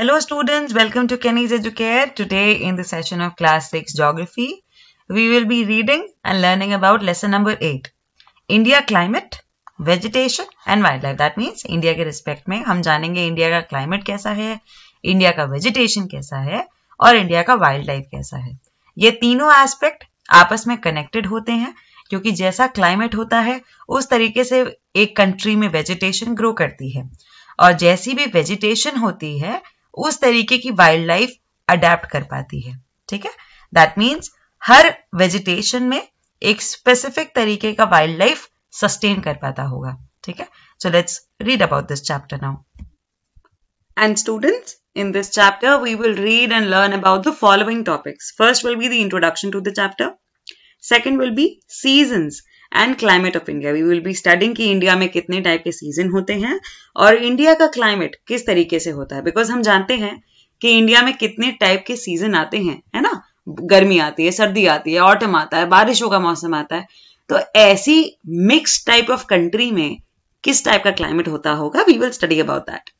Hello students, welcome to Kenny's Educare. Today in the session of class 6 geography, we will be reading and learning about lesson number 8. India climate, vegetation and wildlife. That means India के respect में हम जानेंगे India का climate कैसा है, India का vegetation कैसा है और India का wildlife कैसा है. ये तीनों aspect आपस में connected होते हैं क्योंकि जैसा क्लाइमेट होता है उस तरीके से एक कंट्री में वेजिटेशन ग्रो करती है और जैसी भी वेजिटेशन होती है उस तरीके की वाइल्ड लाइफ अडेप्ट कर पाती है ठीक है दैट मीन्स हर वेजिटेशन में एक स्पेसिफिक तरीके का वाइल्ड लाइफ सस्टेन कर पाता होगा ठीक है so let's read about this chapter now and students in this chapter we will read and learn about the following topics first will be the introduction to the chapter second will be seasons and climate of India we will be studying कि India में कितने type के season होते हैं और India का climate किस तरीके से होता है बिकॉज हम जानते हैं कि इंडिया में कितने टाइप के सीजन आते हैं है ना गर्मी आती है सर्दी आती है ऑटम आता है बारिशों का मौसम आता है तो ऐसी मिक्स टाइप ऑफ कंट्री में किस टाइप का क्लाइमेट होता होगा we will study about that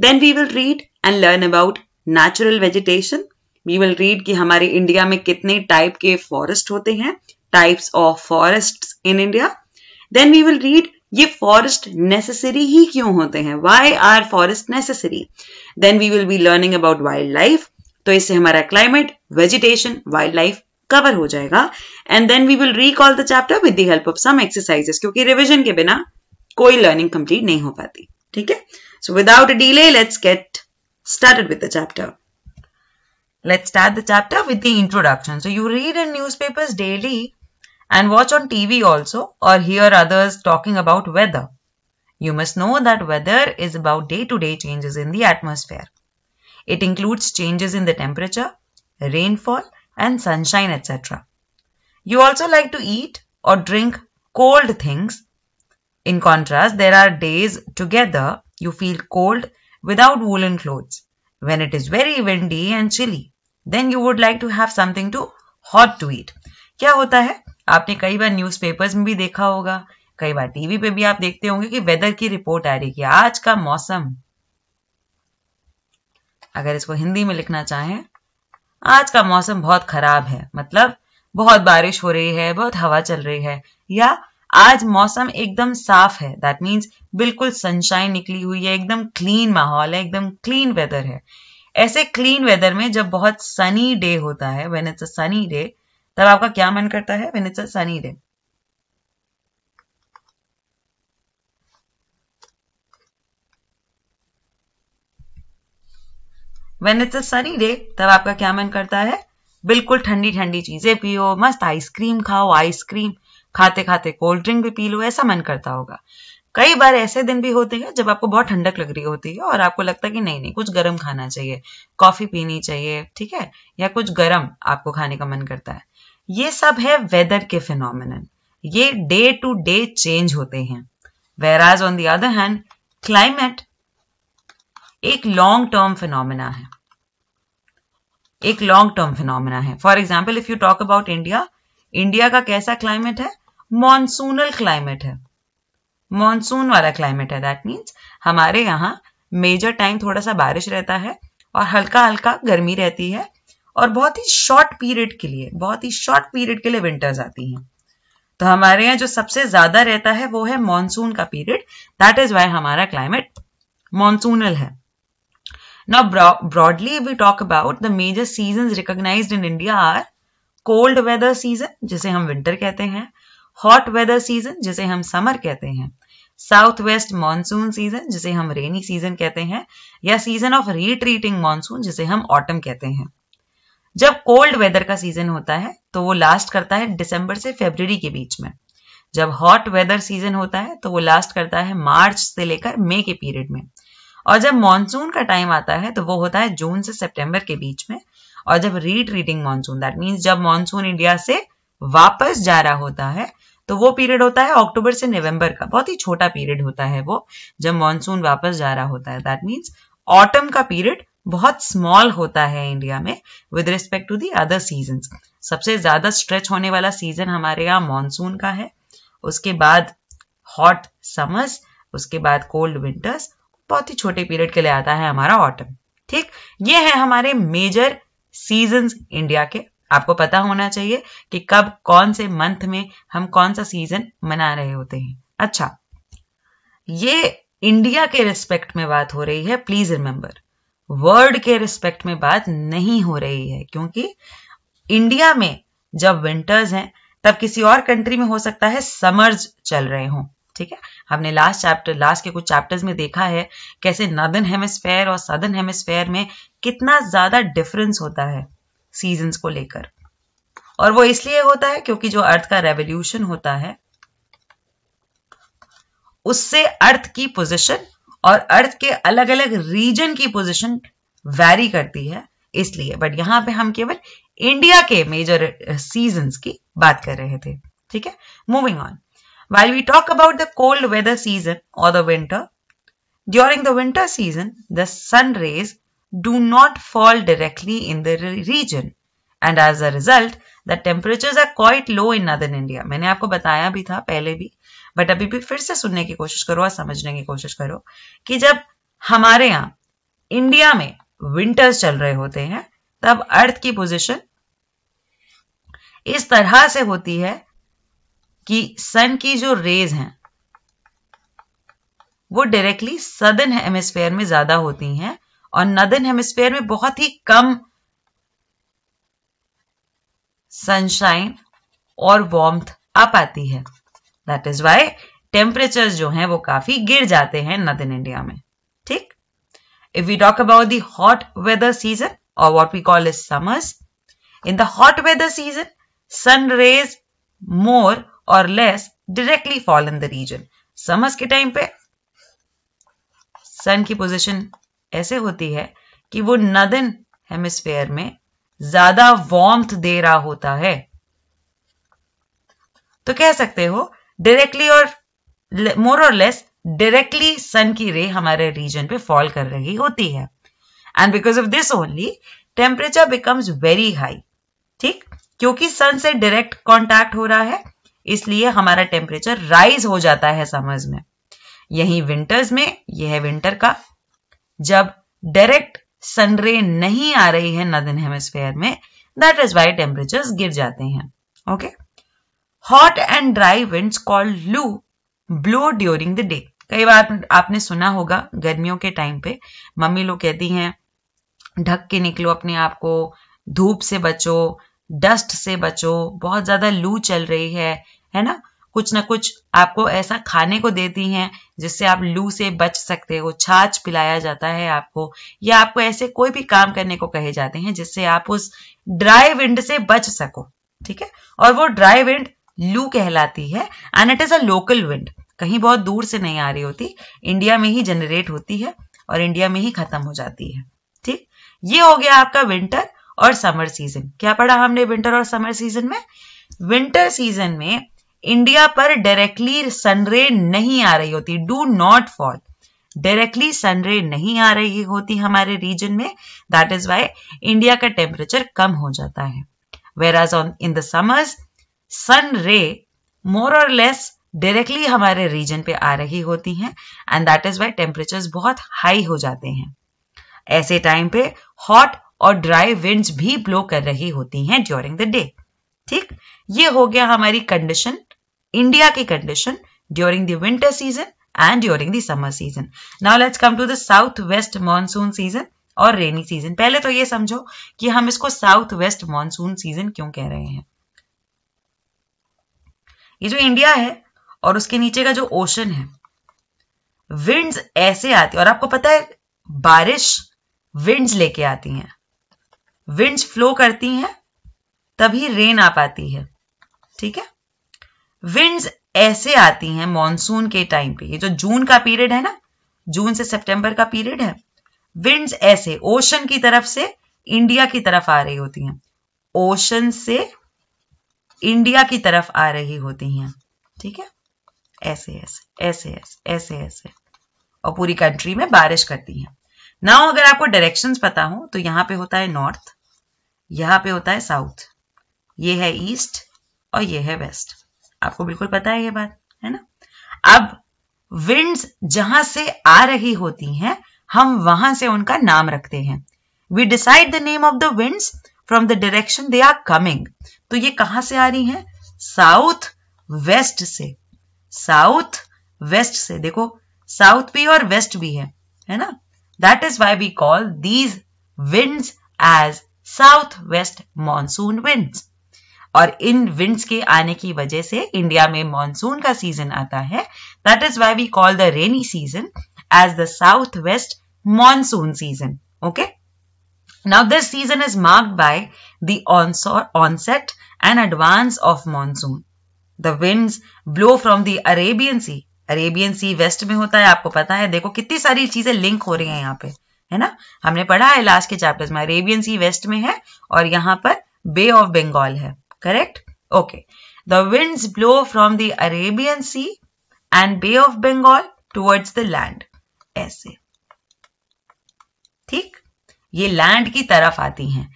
then we will read and learn about natural vegetation we will read कि हमारे इंडिया में कितने टाइप के फॉरेस्ट होते हैं types of forests in India. Then we will read ये फॉरेस्ट नेसेसरी ही क्यों होते हैं why are forest necessary then we will be learning about wild life तो इससे हमारा climate vegetation wild life cover हो जाएगा and then we will recall the chapter with the help of some exercises क्योंकि रिविजन के बिना कोई learning complete नहीं हो पाती ठीक है so without a delay let's get started with the chapter. Let's start the chapter with the introduction. So you read in newspapers daily and watch on TV also or hear others talking about weather. You must know that weather is about day to day changes in the atmosphere. It includes changes in the temperature, rainfall, and sunshine, etc. You also like to eat or drink cold things. In contrast, there are days together you feel cold without woolen clothes. When it is very windy and chilly, then you would like to have something to hot to eat. क्या होता है आपने कई बार newspapers में भी देखा होगा कई बार टीवी पे भी आप देखते होंगे कि वेदर की रिपोर्ट आ रही है आज का मौसम अगर इसको हिंदी में लिखना चाहें आज का मौसम बहुत खराब है मतलब बहुत बारिश हो रही है बहुत हवा चल रही है या आज मौसम एकदम साफ है दैट मीन्स बिल्कुल सनशाइन निकली हुई है एकदम क्लीन माहौल है एकदम क्लीन वेदर है ऐसे क्लीन वेदर में जब बहुत सनी डे होता है when it's a sunny day तब आपका क्या मन करता है when it's a sunny day when it's a sunny day तब आपका क्या मन करता है बिल्कुल ठंडी ठंडी चीजें पियो मस्त आइसक्रीम खाओ आइसक्रीम खाते खाते कोल्ड ड्रिंक भी पी लो ऐसा मन करता होगा कई बार ऐसे दिन भी होते हैं जब आपको बहुत ठंडक लग रही होती है और आपको लगता है कि नहीं नहीं कुछ गर्म खाना चाहिए कॉफी पीनी चाहिए ठीक है या कुछ गर्म आपको खाने का मन करता है ये सब है वेदर के फिनोमिन ये डे टू डे चेंज होते हैं whereas on the other hand climate एक लॉन्ग टर्म फिनोमिना है एक लॉन्ग टर्म फिनोमिना है for example if you talk about India India का कैसा क्लाइमेट है मॉनसूनल क्लाइमेट है मॉनसून वाला क्लाइमेट है दैट मीन्स हमारे यहाँ मेजर टाइम थोड़ा सा बारिश रहता है और हल्का हल्का गर्मी रहती है और बहुत ही शॉर्ट पीरियड के लिए बहुत ही शॉर्ट पीरियड के लिए विंटर्स आती हैं तो हमारे यहाँ जो सबसे ज्यादा रहता है वो है मॉनसून का पीरियड दैट इज वाई हमारा क्लाइमेट मॉनसूनल है now broadly we talk about the major season recognize in India are cold weather season जिसे हम विंटर कहते हैं हॉट वेदर सीजन जिसे हम समर कहते हैं साउथ वेस्ट मॉनसून सीजन जिसे हम रेनी सीजन कहते हैं या सीजन ऑफ रीट्रीटिंग मॉनसून जिसे हम ऑटम कहते हैं जब कोल्ड वेदर का सीजन होता है तो वो लास्ट करता है दिसंबर से फेब्रवरी के बीच में जब हॉट वेदर सीजन होता है तो वो लास्ट करता है मार्च से लेकर मई के पीरियड में और जब मानसून का टाइम आता है तो वो होता है जून से सितंबर के बीच में और जब रीडिंग मानसून दैट मीन्स जब मानसून इंडिया से वापस जा रहा होता है तो वो पीरियड होता है अक्टूबर से नवंबर का बहुत ही छोटा पीरियड होता है वो जब मानसून वापस जा रहा होता है दैट मीन्स ऑटम का पीरियड बहुत स्मॉल होता है इंडिया में with respect to the other season सबसे ज्यादा स्ट्रेच होने वाला सीजन हमारे यहाँ मानसून का है उसके बाद हॉट समर्स उसके बाद कोल्ड विंटर्स बहुत ही छोटे पीरियड के लिए आता है हमारा ऑटम ठीक ये है हमारे मेजर सीजन इंडिया के आपको पता होना चाहिए कि कब कौन से मंथ में हम कौन सा सीजन मना रहे होते हैं अच्छा ये इंडिया के रिस्पेक्ट में बात हो रही है प्लीज रिमेंबर वर्ड के रिस्पेक्ट में बात नहीं हो रही है क्योंकि इंडिया में जब विंटर्स हैं तब किसी और कंट्री में हो सकता है समर्स चल रहे हों ठीक है हमने लास्ट चैप्टर लास्ट के कुछ चैप्टर्स में देखा है कैसे नदन हेमिस्फेयर और सदर्न हेमिस्फेयर में कितना ज्यादा डिफरेंस होता है सीजन्स को लेकर और वो इसलिए होता है क्योंकि जो अर्थ का रेवोल्यूशन होता है उससे अर्थ की पोजीशन और अर्थ के अलग अलग रीजन की पोजिशन वैरी करती है इसलिए बट यहां पे हम केवल इंडिया के मेजर सीजन की बात कर रहे थे ठीक है moving on while we talk about the cold weather season और the winter during the winter season the sun rays do not fall directly in the region and as a result the temperature are quite low in northern India मैंने आपको बताया भी था पहले भी but अभी भी फिर से सुनने की कोशिश करो और समझने की कोशिश करो कि जब हमारे यहां इंडिया में विंटर्स चल रहे होते हैं तब अर्थ की पोजीशन इस तरह से होती है कि सन की जो रेज हैं वो डायरेक्टली सदन हेमिस्फेयर में ज्यादा होती हैं और नदन हेमिस्फेयर में बहुत ही कम सनशाइन और वार्म्थ आ पाती है दैट इज वाई टेम्परेचर जो है वो काफी गिर जाते हैं इन इंडिया में ठीक if you talk about the hot weather season और what we call is summers in the hot weather season sun rays more or less directly fall in the region summers के टाइम पे sun की position ऐसे होती है कि वो northern hemisphere में ज्यादा वॉर्म दे रहा होता है तो कह सकते हो डायरेक्टली और मोर और लेस डायरेक्टली सन की रे हमारे रीजन पे फॉल कर रही होती है and because of this only temperature becomes very high ठीक क्योंकि सन से डायरेक्ट कॉन्टैक्ट हो रहा है इसलिए हमारा टेम्परेचर राइज हो जाता है समर्स में यही विंटर्स में यह है विंटर का जब डायरेक्ट सनरे नहीं आ रही है नदन हेमस्फेयर में दैट इज वाई टेम्परेचर गिर जाते हैं okay okay? Hot and dry winds called loo blow during the day कई बार आपने सुना होगा गर्मियों के टाइम पे मम्मी लोग कहती हैं ढक के निकलो अपने आप को धूप से बचो डस्ट से बचो बहुत ज्यादा लू चल रही है है ना कुछ ना कुछ आपको ऐसा खाने को देती हैं जिससे आप लू से बच सकते हो छाछ पिलाया जाता है आपको या आपको ऐसे कोई भी काम करने को कहे जाते हैं जिससे आप उस ड्राई विंड से बच सको ठीक है और वो ड्राई विंड लू कहलाती है and it is a local wind कहीं बहुत दूर से नहीं आ रही होती इंडिया में ही जनरेट होती है और इंडिया में ही खत्म हो जाती है ठीक ये हो गया आपका विंटर और समर सीजन क्या पढ़ा हमने विंटर और समर सीजन में विंटर सीजन में इंडिया पर डायरेक्टली सनरे नहीं आ रही होती do not fall directly sunray नहीं आ रही होती हमारे रीजन में दैट इज वाई इंडिया का टेम्परेचर कम हो जाता है whereas on in the summers sun ray more or less directly हमारे रीजन पे आ रही होती हैं and that is why temperature बहुत हाई हो जाते हैं ऐसे टाइम पे हॉट और ड्राई विंड्स भी ब्लो कर रही होती हैं ड्यूरिंग द डे ठीक ये हो गया हमारी कंडीशन इंडिया की condition during the winter season and during the summer season now let's come to the south west monsoon season और रेनी सीजन पहले तो ये समझो कि हम इसको साउथ वेस्ट मानसून सीजन क्यों कह रहे हैं ये जो इंडिया है और उसके नीचे का जो ओशन है विंड्स ऐसे आती और आपको पता है बारिश विंड्स लेके आती हैं विंड्स फ्लो करती हैं तभी रेन आ पाती है ठीक है विंड्स ऐसे आती हैं मॉनसून के टाइम पे ये जो जून का पीरियड है ना जून से सितंबर का पीरियड है विंड्स ऐसे ओशन की तरफ से इंडिया की तरफ आ रही होती हैं ओशन से इंडिया की तरफ आ रही होती हैं ठीक है ऐसे ऐसे ऐसे ऐसे ऐसे ऐसे और पूरी कंट्री में बारिश करती है नाउ अगर आपको डायरेक्शंस पता हो तो यहां पे होता है नॉर्थ यहां पे होता है साउथ ये है ईस्ट और ये है वेस्ट आपको बिल्कुल पता है ये बात है ना अब विंड्स जहां से आ रही होती हैं हम वहां से उनका नाम रखते हैं we decide the name of the winds from the direction they are coming तो ये कहां से आ रही हैं साउथ वेस्ट से साउथ वेस्ट से देखो साउथ भी और वेस्ट भी है है ना that is why we call these winds as south west monsoon winds और इन विंड्स के आने की वजह से इंडिया में मॉनसून का सीजन आता है that is why we call the rainy season as the south west monsoon season okay now this season is marked by the onset and advance of monsoon. The winds blow from the Arabian Sea. Arabian sea west में होता है आपको पता है देखो कितनी सारी चीजें लिंक हो रही हैं यहाँ पे है ना हमने पढ़ा है लास्ट के चैप्टर्स में अरेबियन सी वेस्ट में है और यहाँ पर बे ऑफ बंगाल है correct okay the winds blow from the Arabian sea and bay of Bengal towards the land ऐसे ठीक ये लैंड की तरफ आती हैं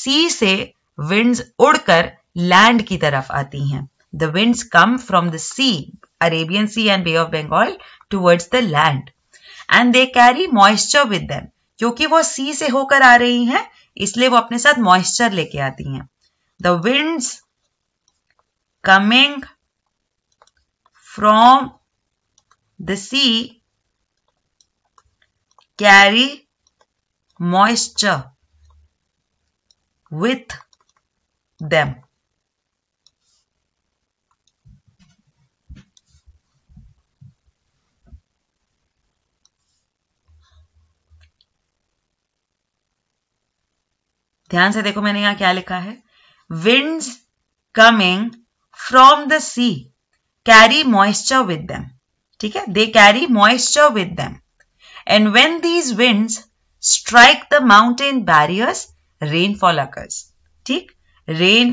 सी से विंड्स उड़कर लैंड की तरफ आती हैं the winds come from the sea Arabian sea and bay of Bengal towards the land and they carry moisture with them क्योंकि वो सी से होकर आ रही हैं इसलिए वो अपने साथ मॉइस्चर लेके आती हैं the winds coming from the sea carry moisture with them ध्यान से देखो मैंने यहां क्या लिखा है winds coming from the sea carry moisture with them ठीक है they carry moisture with them and when these wind strike the mountain barriers rainfall occurs ठीक रेन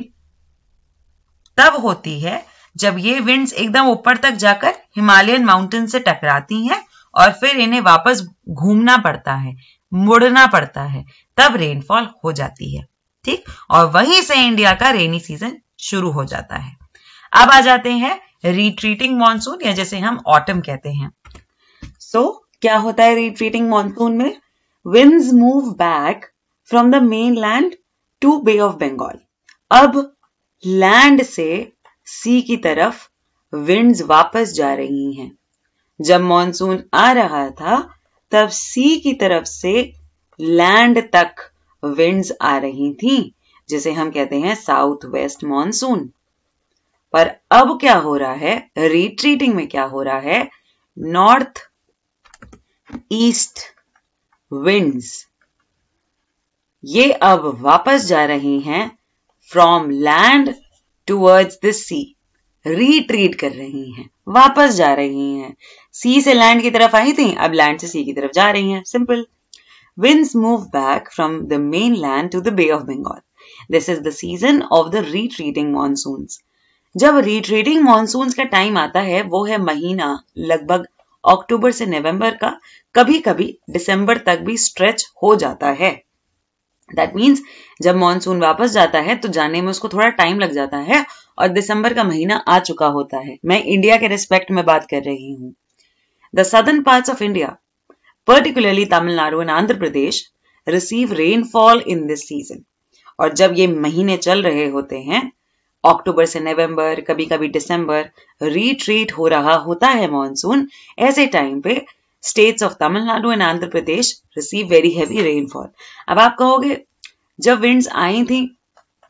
तब होती है जब ये विंड्स एकदम ऊपर तक जाकर हिमालयन माउंटेन से टकराती हैं और फिर इन्हें वापस घूमना पड़ता है मुड़ना पड़ता है तब रेनफॉल हो जाती है ठीक और वहीं से इंडिया का रेनी सीजन शुरू हो जाता है अब आ जाते हैं रिट्रीटिंग मानसून या जैसे हम ऑटम कहते हैं सो so, क्या होता है रिट्रीटिंग मानसून में winds move back from the main land to bay of Bengal अब लैंड से सी की तरफ विंड्स वापस जा रही हैं जब मॉनसून आ रहा था तब सी की तरफ से लैंड तक विंड्स आ रही थी जिसे हम कहते हैं साउथ वेस्ट मॉनसून पर अब क्या हो रहा है रिट्रीटिंग में क्या हो रहा है नॉर्थ ईस्ट विंड्स ये अब वापस जा रही हैं from land towards the sea retreat कर रही हैं वापस जा रही हैं सी से लैंड की तरफ आई थी अब लैंड से सी की तरफ जा रही हैं simple move back from the main land to the bay of Bengal this is the season of the retreating monsoon जब रिट्रीटिंग मानसून का टाइम आता है वो है महीना लगभग अक्टूबर से नवंबर का कभी कभी दिसंबर तक भी स्ट्रेच हो जाता है दैट मीन्स जब मानसून वापस जाता है तो जाने में उसको थोड़ा टाइम लग जाता है और दिसंबर का महीना आ चुका होता है मैं इंडिया के रिस्पेक्ट में बात कर रही हूँ the southern part of India particularly Tamil Nadu and Andhra Pradesh receive rainfall in this season और जब ये महीने चल रहे होते हैं अक्टूबर से नवंबर कभी कभी दिसंबर रिट्रीट हो रहा होता है मानसून ऐसे टाइम पे states of Tamil Nadu and Andhra Pradesh receive very heavy rainfall अब आप कहोगे जब विंड्स आई थी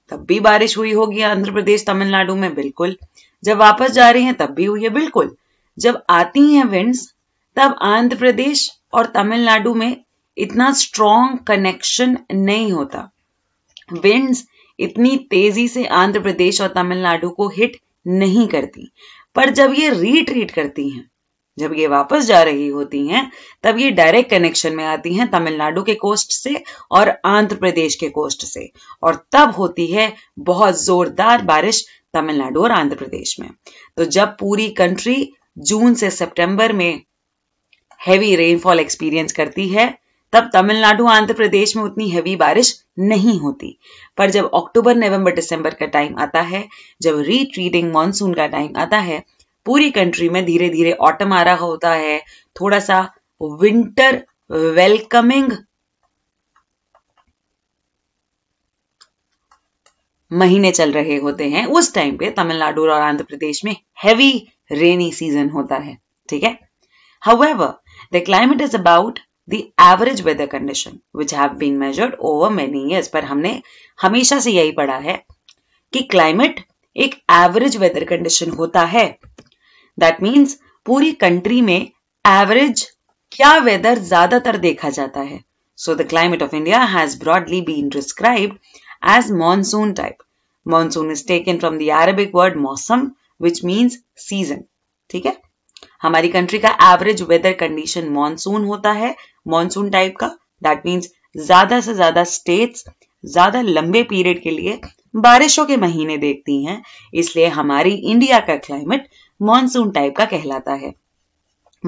तब भी बारिश हुई होगी आंध्र प्रदेश तमिलनाडु में बिल्कुल जब वापस जा रही हैं तब भी हुई है बिल्कुल जब आती हैं विंड्स तब आंध्र प्रदेश और तमिलनाडु में इतना स्ट्रॉन्ग कनेक्शन नहीं होता विंड्स इतनी तेजी से आंध्र प्रदेश और तमिलनाडु को हिट नहीं करती पर जब ये रीट्रीट करती हैं जब ये वापस जा रही होती हैं तब ये डायरेक्ट कनेक्शन में आती हैं तमिलनाडु के कोस्ट से और आंध्र प्रदेश के कोस्ट से और तब होती है बहुत जोरदार बारिश तमिलनाडु और आंध्र प्रदेश में तो जब पूरी कंट्री जून से सितंबर में हैवी रेनफॉल एक्सपीरियंस करती है तब तमिलनाडु आंध्र प्रदेश में उतनी हैवी बारिश नहीं होती पर जब अक्टूबर नवंबर दिसंबर का टाइम आता है जब रीट्रीडिंग मानसून का टाइम आता है पूरी कंट्री में धीरे धीरे ऑटम आ रहा होता है थोड़ा सा विंटर वेलकमिंग महीने चल रहे होते हैं उस टाइम पे तमिलनाडु और आंध्र प्रदेश में हैवी रेनी सीजन होता है ठीक है However, the climate is about the average weather condition which have been measured over many years. पर हमने हमेशा से यही पढ़ा है कि क्लाइमेट एक एवरेज वेदर कंडीशन होता है दैट मीन्स पूरी कंट्री में एवरेज क्या वेदर ज्यादातर देखा जाता है so the climate of India has broadly been described as monsoon type monsoon is taken from the Arabic word mausam which means season ठीक है हमारी कंट्री का एवरेज वेदर कंडीशन मॉनसून होता है मॉनसून टाइप का दैट मीन्स ज्यादा से ज्यादा स्टेट्स ज्यादा लंबे पीरियड के लिए बारिशों के महीने देखती हैं इसलिए हमारी इंडिया का क्लाइमेट मॉनसून टाइप का कहलाता है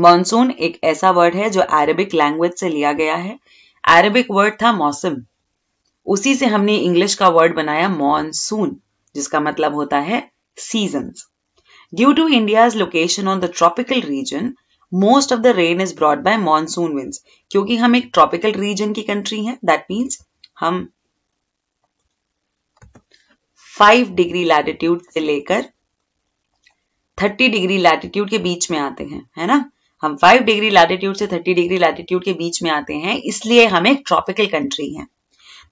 मॉनसून एक ऐसा वर्ड है जो अरेबिक लैंग्वेज से लिया गया है अरेबिक वर्ड था मौसम उसी से हमने इंग्लिश का वर्ड बनाया मॉनसून जिसका मतलब होता है seasons due to India's location on the tropical region most of the rain is brought by monsoon wind क्योंकि हम एक ट्रॉपिकल रीजन की कंट्री है दैट मीन्स हम फाइव डिग्री लैटिट्यूड से लेकर 30 डिग्री लैटिट्यूड के बीच में आते हैं है ना हम 5 डिग्री लैटिट्यूड से 30 डिग्री लैटिट्यूड के बीच में आते हैं इसलिए हम एक ट्रॉपिकल कंट्री हैं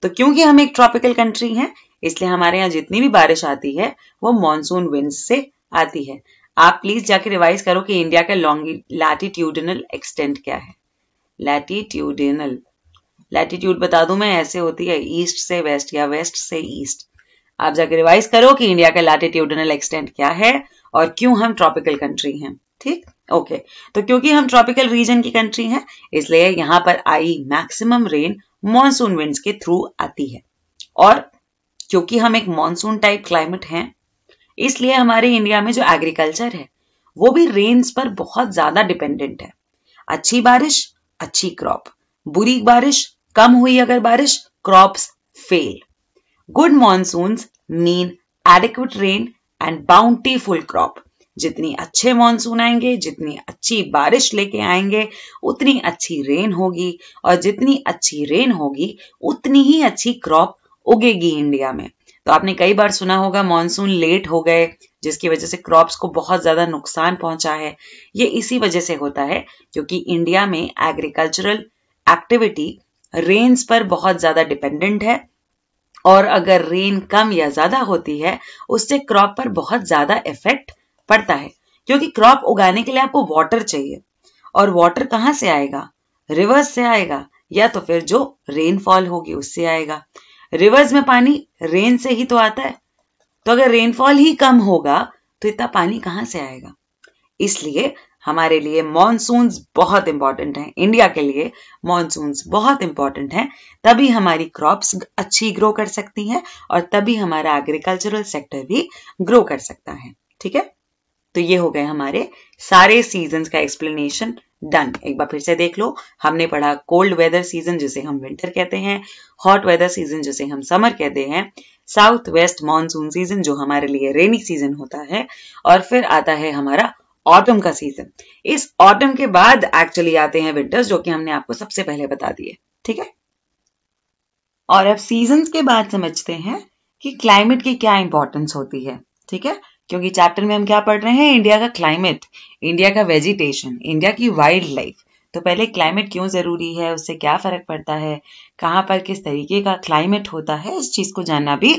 तो क्योंकि हम एक ट्रॉपिकल कंट्री हैं इसलिए हमारे यहाँ जितनी भी बारिश आती है वो मानसून विंड से आती है आप प्लीज जाके रिवाइज करो कि इंडिया का लॉन्ग लैटिट्यूडनल एक्सटेंट क्या है लैटिट्यूडनल लैटिट्यूड बता दू मैं ऐसे होती है ईस्ट से वेस्ट या वेस्ट से ईस्ट आप जाके रिवाइज करो कि इंडिया का लैटिट्यूडनल एक्सटेंट क्या है और क्यों हम ट्रॉपिकल कंट्री हैं ठीक ओके okay. तो क्योंकि हम ट्रॉपिकल रीजन की कंट्री हैं इसलिए यहां पर आई मैक्सिमम रेन मॉनसून विंड्स के थ्रू आती है और क्योंकि हम एक मॉनसून टाइप क्लाइमेट हैं इसलिए हमारे इंडिया में जो एग्रीकल्चर है वो भी रेन्स पर बहुत ज्यादा डिपेंडेंट है अच्छी बारिश अच्छी क्रॉप बुरी बारिश कम हुई अगर बारिश crops fail good monsoon mean adequate rain and bountiful crop जितनी अच्छे मानसून आएंगे जितनी अच्छी बारिश लेके आएंगे उतनी अच्छी रेन होगी और जितनी अच्छी रेन होगी उतनी ही अच्छी क्रॉप उगेगी इंडिया में तो आपने कई बार सुना होगा मानसून लेट हो गए जिसकी वजह से क्रॉप्स को बहुत ज्यादा नुकसान पहुंचा है ये इसी वजह से होता है क्योंकि इंडिया में एग्रीकल्चरल एक्टिविटी रेन्स पर बहुत ज्यादा डिपेंडेंट है और अगर रेन कम या ज्यादा होती है उससे क्रॉप पर बहुत ज्यादा इफेक्ट पड़ता है क्योंकि क्रॉप उगाने के लिए आपको वाटर चाहिए और वाटर कहाँ से आएगा रिवर्स से आएगा या तो फिर जो रेनफॉल होगी उससे आएगा रिवर्स में पानी रेन से ही तो आता है तो अगर रेनफॉल ही कम होगा तो इतना पानी कहाँ से आएगा इसलिए हमारे लिए मॉनसून्स बहुत इंपॉर्टेंट हैं इंडिया के लिए मॉनसून्स बहुत इंपॉर्टेंट हैं तभी हमारी क्रॉप्स अच्छी ग्रो कर सकती हैं और तभी हमारा एग्रीकल्चरल सेक्टर भी ग्रो कर सकता है ठीक है तो ये हो गए हमारे सारे सीजन का एक्सप्लेनेशन डन एक बार फिर से देख लो हमने पढ़ा कोल्ड वेदर सीजन जिसे हम विंटर कहते हैं हॉट वेदर सीजन जिसे हम समर कहते हैं साउथ वेस्ट मानसून सीजन जो हमारे लिए रेनी सीजन होता है और फिर आता है हमारा ऑटम का सीजन इस ऑटम के बाद एक्चुअली आते हैं विंटर्स जो कि हमने आपको सबसे पहले बता दिए ठीक है और अब सीजन के बाद समझते हैं कि क्लाइमेट की क्या इंपॉर्टेंस होती है ठीक है क्योंकि चैप्टर में हम क्या पढ़ रहे हैं इंडिया का क्लाइमेट इंडिया का वेजिटेशन इंडिया की वाइल्ड लाइफ तो पहले क्लाइमेट क्यों जरूरी है उससे क्या फर्क पड़ता है कहां पर किस तरीके का क्लाइमेट होता है इस चीज को जानना भी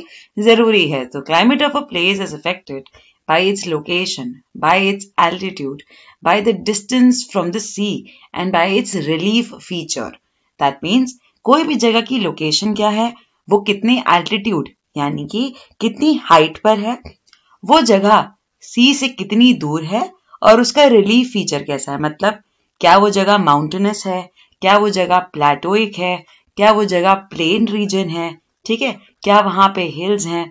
जरूरी है तो climate of a place is affected by its location, by its altitude, by the distance from the sea, and by its relief feature. That means कोई भी जगह की लोकेशन क्या है वो कितने एल्टीट्यूड यानी कि कितनी हाइट पर है वो जगह सी से कितनी दूर है और उसका रिलीफ फीचर कैसा है मतलब क्या वो जगह माउंटेनस है क्या वो जगह प्लेटोइक है क्या वो जगह प्लेन रीजन है ठीक है क्या वहां पे हिल्स हैं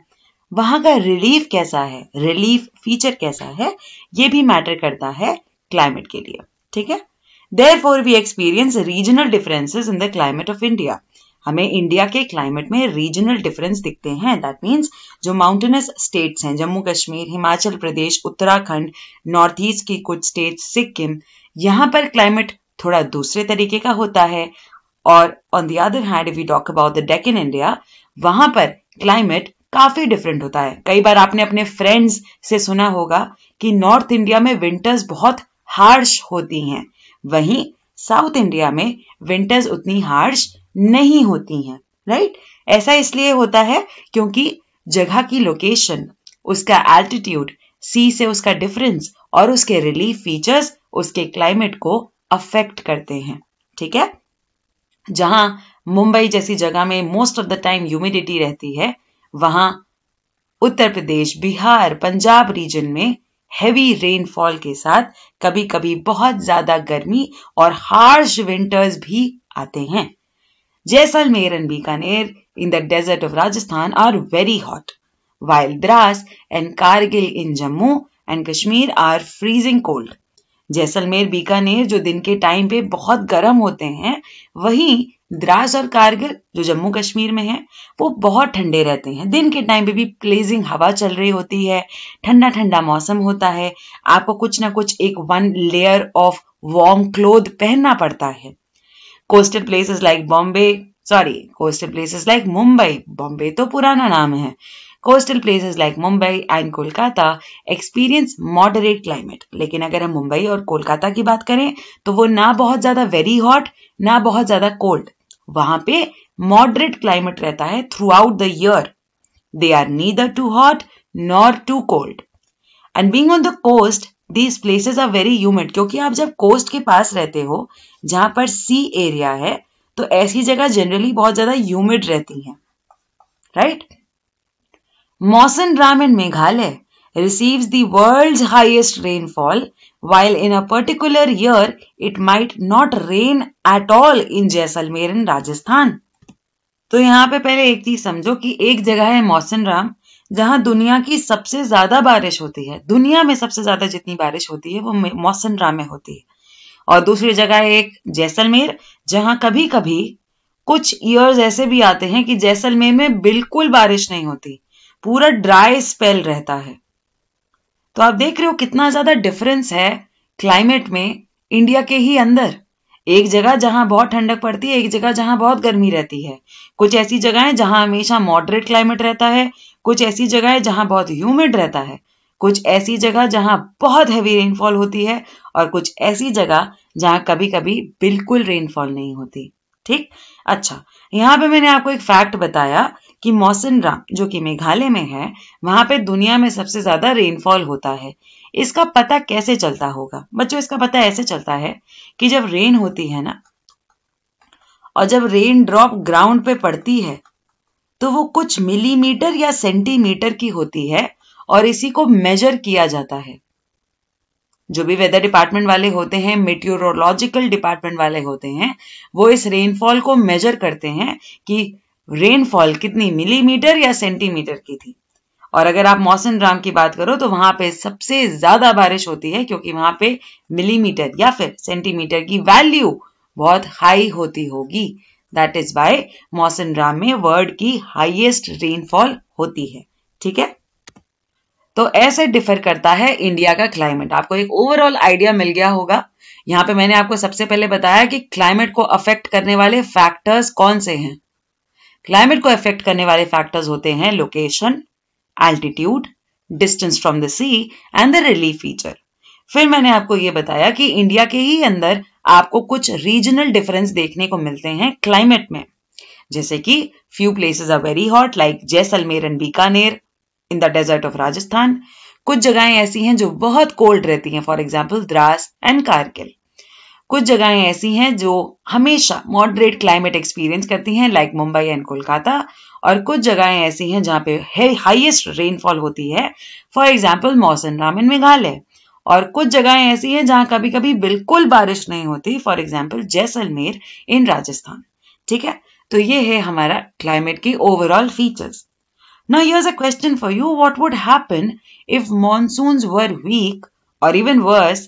वहां का रिलीफ कैसा है रिलीफ फीचर कैसा है ये भी मैटर करता है क्लाइमेट के लिए ठीक है therefore we experience regional differences in the climate of India हमें इंडिया के क्लाइमेट में रीजनल डिफरेंस दिखते हैं दैट मीन्स जो माउंटेनस स्टेट्स हैं जम्मू कश्मीर हिमाचल प्रदेश उत्तराखंड नॉर्थ ईस्ट की कुछ स्टेट सिक्किम यहाँ पर क्लाइमेट थोड़ा दूसरे तरीके का होता है और on the other hand we talk about the deck in India वहां पर क्लाइमेट काफी डिफरेंट होता है कई बार आपने अपने फ्रेंड्स से सुना होगा कि नॉर्थ इंडिया में विंटर्स बहुत हार्श होती हैं वहीं साउथ इंडिया में विंटर्स उतनी हार्श नहीं होती हैं राइट ऐसा इसलिए होता है क्योंकि जगह की लोकेशन उसका एल्टीट्यूड सी से उसका डिफरेंस और उसके रिलीफ फीचर्स उसके क्लाइमेट को अफेक्ट करते हैं ठीक है जहां मुंबई जैसी जगह में most of the time humidity रहती है वहां उत्तर प्रदेश बिहार पंजाब रीजन में हैवी रेनफॉल के साथ कभी कभी बहुत ज्यादा गर्मी और हार्श विंटर्स भी आते हैं Jaisalmer and Bikaner in the desert of Rajasthan are very hot while Dras and Kargil in Jammu and Kashmir are freezing cold Jaisalmer Bikaner जो दिन के टाइम पे बहुत गर्म होते हैं वहीं द्रास और कारगिल जो जम्मू कश्मीर में है वो बहुत ठंडे रहते हैं दिन के टाइम पे भी प्लेजिंग हवा चल रही होती है ठंडा ठंडा मौसम होता है आपको कुछ ना कुछ एक one layer of warm cloth पहनना पड़ता है coastal places like Bombay sorry coastal places like Mumbai Bombay तो पुराना नाम है coastal places like Mumbai and Kolkata experience moderate climate लेकिन अगर हम मुंबई और कोलकाता की बात करें तो वो ना बहुत ज्यादा वेरी हॉट ना बहुत ज्यादा कोल्ड वहां पे मॉडरेट क्लाइमेट रहता है throughout the year they are neither too hot nor too cold and being on the coast these places are very humid क्योंकि आप जब कोस्ट के पास रहते हो जहां पर सी एरिया है तो ऐसी जगह जनरली बहुत ज्यादा ह्यूमिड रहती है राइट right? Mawson ड्राम in Meghalaya receive the world highest rainfall while in a particular year it might not rain at all in Jaisalmer in Rajasthan तो यहाँ पे पहले एक चीज समझो कि एक जगह है मौसन राम जहां दुनिया की सबसे ज्यादा बारिश होती है दुनिया में सबसे ज्यादा जितनी बारिश होती है वो मौसन राम में होती है और दूसरी जगह है एक जैसलमेर जहां कभी कभी कुछ ईयर्स ऐसे भी आते हैं कि जैसलमेर में बिल्कुल बारिश नहीं होती पूरा ड्राई स्पेल रहता है तो आप देख रहे हो कितना ज्यादा डिफरेंस है क्लाइमेट में इंडिया के ही अंदर एक जगह जहां बहुत ठंडक पड़ती है एक जगह जहां बहुत गर्मी रहती है कुछ ऐसी जगह जहां हमेशा मॉडरेट क्लाइमेट रहता है कुछ ऐसी जगह है जहां बहुत ह्यूमिड रहता है कुछ ऐसी जगह जहां बहुत हैवी रेनफॉल होती है और कुछ ऐसी जगह जहां कभी कभी बिल्कुल रेनफॉल नहीं होती ठीक अच्छा यहां पे मैंने आपको एक फैक्ट बताया कि मौसिनरा जो कि मेघालय में है वहां पे दुनिया में सबसे ज्यादा रेनफॉल होता है इसका पता कैसे चलता होगा बच्चों इसका पता ऐसे चलता है कि जब रेन होती है ना और जब रेन ड्रॉप ग्राउंड पे पड़ती है तो वो कुछ मिलीमीटर या सेंटीमीटर की होती है और इसी को मेजर किया जाता है जो भी वेदर डिपार्टमेंट वाले होते हैं मेट्योरोलॉजिकल डिपार्टमेंट वाले होते हैं वो इस रेनफॉल को मेजर करते हैं कि रेनफॉल कितनी मिलीमीटर या सेंटीमीटर की थी और अगर आप मौसम राम की बात करो तो वहां पे सबसे ज्यादा बारिश होती है क्योंकि वहां पे मिलीमीटर या फिर सेंटीमीटर की वैल्यू बहुत हाई होती होगी दैट इज बाय मौसम राम में वर्ल्ड की हाईएस्ट रेनफॉल होती है ठीक है तो ऐसे डिफर करता है इंडिया का क्लाइमेट आपको एक ओवरऑल आइडिया मिल गया होगा यहां पे मैंने आपको सबसे पहले बताया कि क्लाइमेट को अफेक्ट करने वाले फैक्टर्स कौन से हैं क्लाइमेट को अफेक्ट करने वाले फैक्टर्स होते हैं location altitude distance from the sea and the relief feature फिर मैंने आपको ये बताया कि इंडिया के ही अंदर आपको कुछ रीजनल डिफरेंस देखने को मिलते हैं क्लाइमेट में जैसे कि few places are very hot like Jaisalmer and Bikaner in the desert of Rajasthan कुछ जगहें ऐसी हैं जो बहुत कोल्ड रहती हैं for example Dras and Kargil कुछ जगहें ऐसी हैं जो हमेशा मॉडरेट क्लाइमेट एक्सपीरियंस करती हैं लाइक मुंबई एंड कोलकाता और कुछ जगहें ऐसी हैं जहाँ पे हाईएस्ट रेनफॉल होती है फॉर एग्जाम्पल मौसम राम इन मेघालय और कुछ जगहें ऐसी हैं जहाँ कभी कभी बिल्कुल बारिश नहीं होती for example Jaisalmer in Rajasthan ठीक है तो ये है हमारा क्लाइमेट की overall features Now here's a question for you. What would happen if monsoons were weak or even worse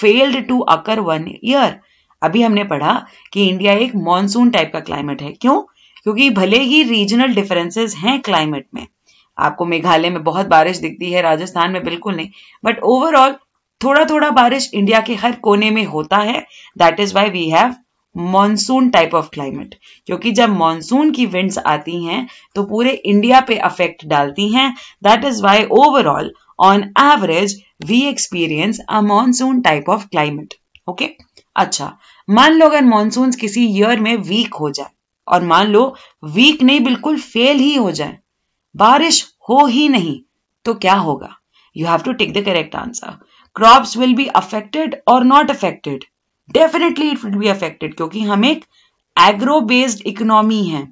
failed to occur one year अभी हमने पढ़ा कि इंडिया एक मॉनसून टाइप का क्लाइमेट है क्यों क्योंकि भले ही रीजनल डिफरेंसेस हैं क्लाइमेट में आपको मेघालय में बहुत बारिश दिखती है राजस्थान में बिल्कुल नहीं बट ओवरऑल थोड़ा थोड़ा बारिश इंडिया के हर कोने में होता है that is why we have monsoon type of climate क्योंकि जब मॉनसून की विंड्स आती हैं तो पूरे इंडिया पे अफेक्ट डालती हैं that is why overall on average we experience a monsoon type of climate. Okay okay? अच्छा मान लो अगर मानसून किसी ईयर में वीक हो जाए और मान लो वीक नहीं बिल्कुल फेल ही हो जाए बारिश हो ही नहीं तो क्या होगा you have to take the correct answer crops will be affected और not affected definitely it will be affected क्योंकि हम एक एग्रो बेस्ड इकोनॉमी है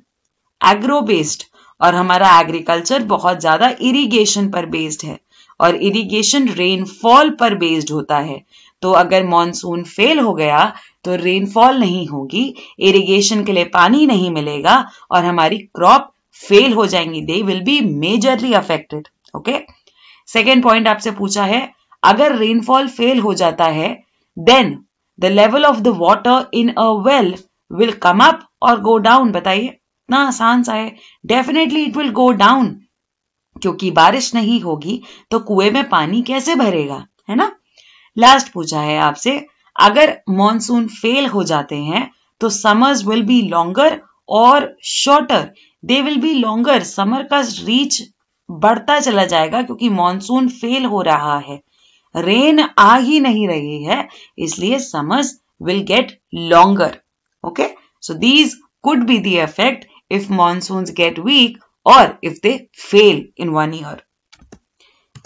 एग्रो बेस्ड और हमारा एग्रीकल्चर बहुत ज्यादा इरीगेशन पर बेस्ड है और इरिगेशन रेनफॉल पर बेस्ड होता है तो अगर मॉनसून फेल हो गया तो रेनफॉल नहीं होगी इरिगेशन के लिए पानी नहीं मिलेगा और हमारी क्रॉप फेल हो जाएंगी they will be majorly affected okay second point आपसे पूछा है अगर रेनफॉल फेल हो जाता है then the level of the water in a well will come up और गो डाउन बताइए इतना आसान सा है definitely it will go down क्योंकि बारिश नहीं होगी तो कुएं में पानी कैसे भरेगा है ना लास्ट पूछा है आपसे अगर मॉनसून फेल हो जाते हैं तो समर्स विल बी लॉन्गर और shorter they will be longer summer का रीच बढ़ता चला जाएगा क्योंकि मॉनसून फेल हो रहा है रेन आ ही नहीं रही है इसलिए summers will get longer okay so these could be the effect if monsoon get weak or if they fail in one year.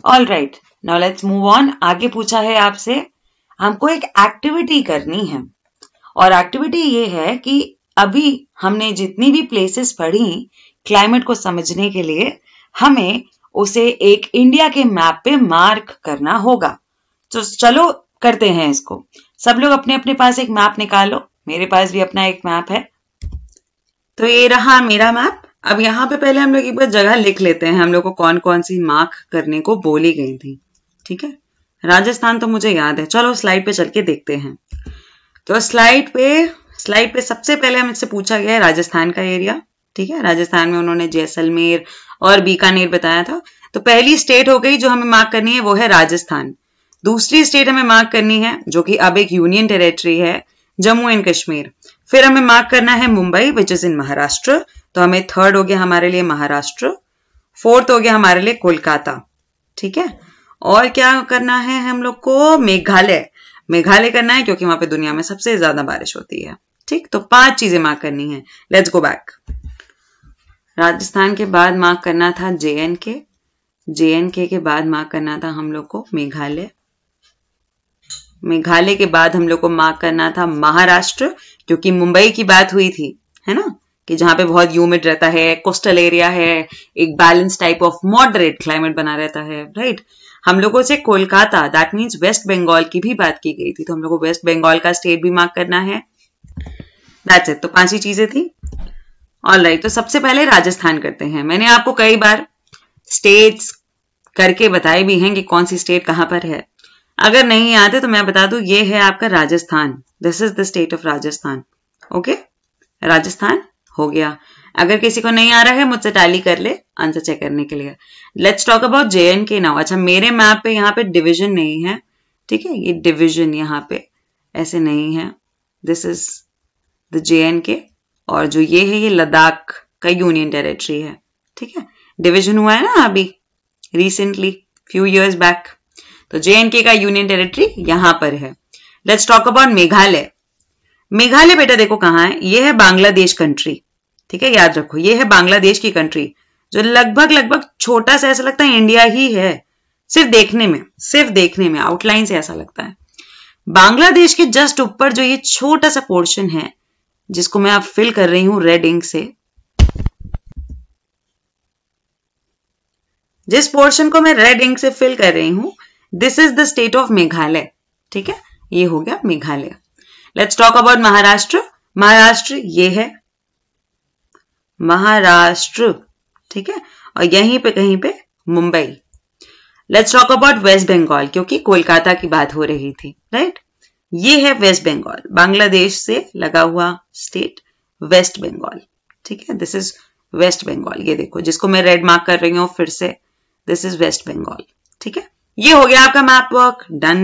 All right, now let's move on. आगे पूछा है आपसे हमको एक एक्टिविटी करनी है और एक्टिविटी ये है कि अभी हमने जितनी भी प्लेसेस पढ़ी क्लाइमेट को समझने के लिए हमें उसे एक इंडिया के मैप पे मार्क करना होगा तो चलो करते हैं इसको सब लोग अपने अपने पास एक मैप निकालो मेरे पास भी अपना एक मैप है तो ये रहा मेरा मैप अब यहाँ पे पहले हम लोग एक बार जगह लिख लेते हैं हम लोग को कौन कौन सी मार्क करने को बोली गई थी ठीक है राजस्थान तो मुझे याद है चलो स्लाइड पे चल के देखते हैं तो स्लाइड पे स्लाइड पे सबसे पहले हमसे पूछा गया है राजस्थान का एरिया ठीक है राजस्थान में उन्होंने जैसलमेर और बीकानेर बताया था तो पहली स्टेट हो गई जो हमें मार्क करनी है वो है राजस्थान दूसरी स्टेट हमें मार्क करनी है जो कि अब एक यूनियन टेरिटरी है जम्मू एंड कश्मीर फिर हमें मार्क करना है Mumbai which is in Maharashtra तो हमें थर्ड हो गया हमारे लिए महाराष्ट्र फोर्थ हो गया हमारे लिए कोलकाता ठीक है और क्या करना है हम लोग को मेघालय मेघालय करना है क्योंकि वहां पे दुनिया में सबसे ज्यादा बारिश होती है ठीक तो पांच चीजें मार्क करनी है लेट्स गो बैक राजस्थान के बाद मार्क करना था जे एन के बाद मार्क करना था हम लोग को मेघालय मेघालय के बाद हम लोग को मार्क करना था महाराष्ट्र जो कि मुंबई की बात हुई थी है ना कि जहां पे बहुत ह्यूमिड रहता है कोस्टल एरिया है एक balance type of moderate climate बना रहता है राइट हम लोगों से Kolkata that means West Bengal की भी बात की गई थी तो हम लोगों को वेस्ट बंगाल का स्टेट भी मार्क करना है दैट्स इट तो पांच ही चीजें थी ऑल राइट तो सबसे पहले राजस्थान करते हैं मैंने आपको कई बार स्टेट्स करके बताए भी हैं कि कौन सी स्टेट कहां पर है अगर नहीं आते तो मैं बता दूं ये है आपका Rajasthan this is the state of Rajasthan okay Rajasthan हो गया अगर किसी को नहीं आ रहा है मुझसे टैली कर ले आंसर चेक करने के लिए let's talk about J and K now अच्छा मेरे मैप पे यहाँ पे डिविजन नहीं है ठीक है ये डिविजन यहाँ पे ऐसे नहीं है this is the J and K और जो ये है ये लद्दाख का यूनियन टेरिटरी है ठीक है डिविजन हुआ है ना अभी रिसेंटली फ्यू ईयर्स बैक तो जेएनके का यूनियन टेरिटरी यहां पर है let's talk about Meghalaya Meghalaya बेटा देखो कहां है यह है बांग्लादेश कंट्री ठीक है याद रखो यह है बांग्लादेश की कंट्री जो लगभग लगभग छोटा सा ऐसा लगता है इंडिया ही है सिर्फ देखने में सिर्फ देखने में आउटलाइन से ऐसा लगता है बांग्लादेश के जस्ट ऊपर जो ये छोटा सा पोर्शन है जिसको मैं आप फिल कर रही हूं रेड इंक से जिस पोर्शन को मैं रेड इंक से फिल कर रही हूं this is the state of Meghalaya ठीक है ये हो गया Meghalaya let's talk about Maharashtra Maharashtra ये है महाराष्ट्र ठीक है और यहीं पे कहीं पे Mumbai let's talk about West Bengal क्योंकि कोलकाता की बात हो रही थी राइट ये है वेस्ट बंगाल बांग्लादेश से लगा हुआ स्टेट वेस्ट बंगाल ठीक है दिस इज वेस्ट बंगाल ये देखो जिसको मैं रेड मार्क कर रही हूं फिर से दिस इज वेस्ट बंगाल ठीक है ये हो गया आपका map work done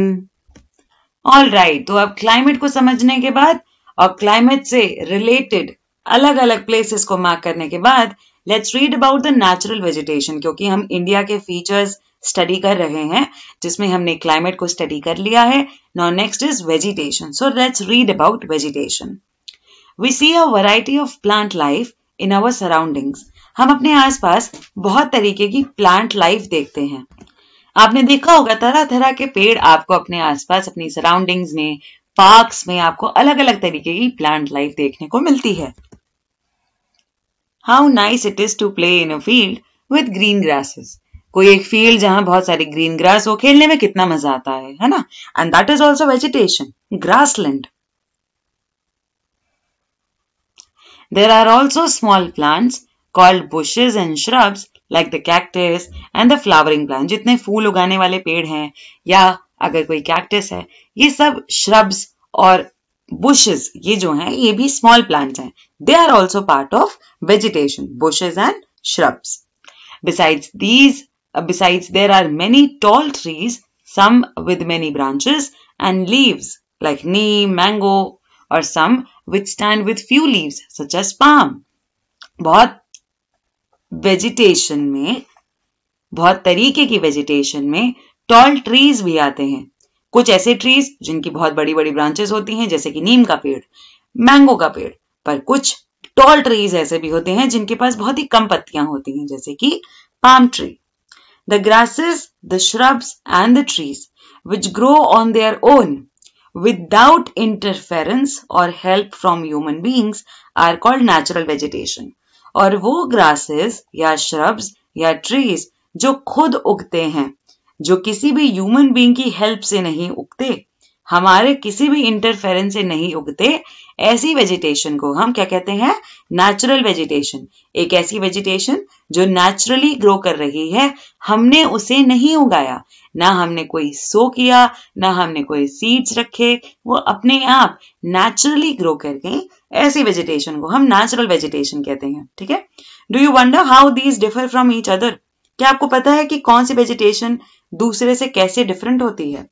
all right तो अब क्लाइमेट को समझने के बाद और क्लाइमेट से रिलेटेड अलग अलग प्लेसेस को मार्क करने के बाद let's read about the natural vegetation क्योंकि हम इंडिया के फीचर्स स्टडी कर रहे हैं जिसमें हमने क्लाइमेट को स्टडी कर लिया है now next is vegetation so let's read about vegetation we see a variety of plant life in our surroundings हम अपने आसपास बहुत तरीके की प्लांट लाइफ देखते हैं आपने देखा होगा तरह तरह के पेड़ आपको अपने आसपास अपनी सराउंडिंग्स में पार्क्स में आपको अलग अलग तरीके की प्लांट लाइफ देखने को मिलती है how nice it is to play in a field with green grasses कोई एक फील्ड जहां बहुत सारी ग्रीन ग्रास हो खेलने में कितना मजा आता है है ना and that is also vegetation grassland there are also small plants called bushes and shrubs like the cactus and the flowering plant जितने फूल उगाने वाले पेड़ हैं या अगर कोई कैक्टस है ये सब श्रब्स और बुशेज ये जो हैं ये भी स्मॉल प्लांट्स हैं they are also part of vegetation bushes and shrubs besides these besides there are many tall trees some with many branches and leaves like neem mango और some which stand with few leaves such as palm बहुत vegetation में बहुत तरीके की vegetation में tall trees भी आते हैं कुछ ऐसे ट्रीज जिनकी बहुत बड़ी बड़ी ब्रांचेस होती हैं जैसे कि नीम का पेड़ मैंगो का पेड़ पर कुछ टॉल ट्रीज ऐसे भी होते हैं जिनके पास बहुत ही कम पत्तियां होती हैं जैसे कि palm tree the grasses the shrubs and the trees which grow on their own without interference और help from human beings are called natural vegetation और वो ग्रासेस या श्रब्स या ट्रीज जो खुद उगते हैं जो किसी भी ह्यूमन बींग की हेल्प से नहीं उगते हमारे किसी भी इंटरफेरेंस से नहीं उगते ऐसी वेजिटेशन को हम क्या कहते हैं नेचुरल वेजिटेशन एक ऐसी वेजिटेशन जो नेचुरली ग्रो कर रही है हमने उसे नहीं उगाया ना हमने कोई सो किया ना हमने कोई सीड्स रखे वो अपने आप नेचुरली ग्रो करके ऐसी वेजिटेशन को हम नेचुरल वेजिटेशन कहते हैं ठीक है do you wonder how these differ from each other क्या आपको पता है कि कौन सी वेजिटेशन दूसरे से कैसे डिफरेंट होती है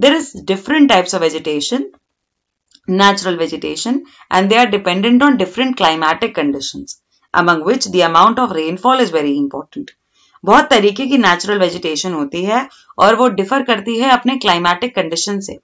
there is different types of vegetation natural vegetation and they are dependent on different climatic condition among which the amount of rainfall is very important बहुत तरीके की नेचुरल वेजिटेशन होती है और वो डिफर करती है अपने क्लाइमेटिक कंडीशन से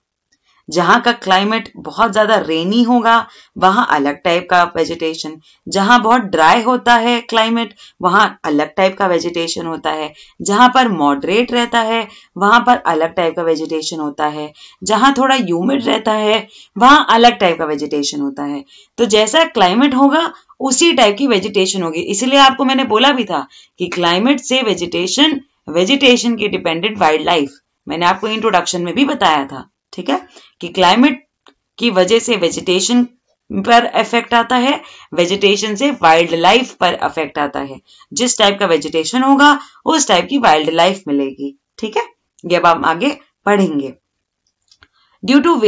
जहाँ का क्लाइमेट बहुत ज्यादा रेनी होगा वहाँ अलग टाइप का वेजिटेशन जहाँ बहुत ड्राई होता है क्लाइमेट वहाँ अलग टाइप का वेजिटेशन होता है जहाँ पर मॉडरेट रहता है वहाँ पर अलग टाइप का वेजिटेशन होता है जहाँ थोड़ा ह्यूमिड रहता है वहाँ अलग टाइप का वेजिटेशन होता है तो जैसा क्लाइमेट होगा उसी टाइप की वेजिटेशन होगी इसीलिए आपको मैंने बोला भी था कि क्लाइमेट से वेजिटेशन वेजिटेशन की डिपेंडेंट वाइल्ड लाइफ मैंने आपको इंट्रोडक्शन में भी बताया था ठीक है कि क्लाइमेट की वजह से वेजिटेशन पर इफेक्ट आता है वेजिटेशन से वाइल्ड लाइफ पर इफेक्ट आता है जिस टाइप का वेजिटेशन होगा उस टाइप की वाइल्ड लाइफ मिलेगी ठीक है ये अब हम आगे पढ़ेंगे due to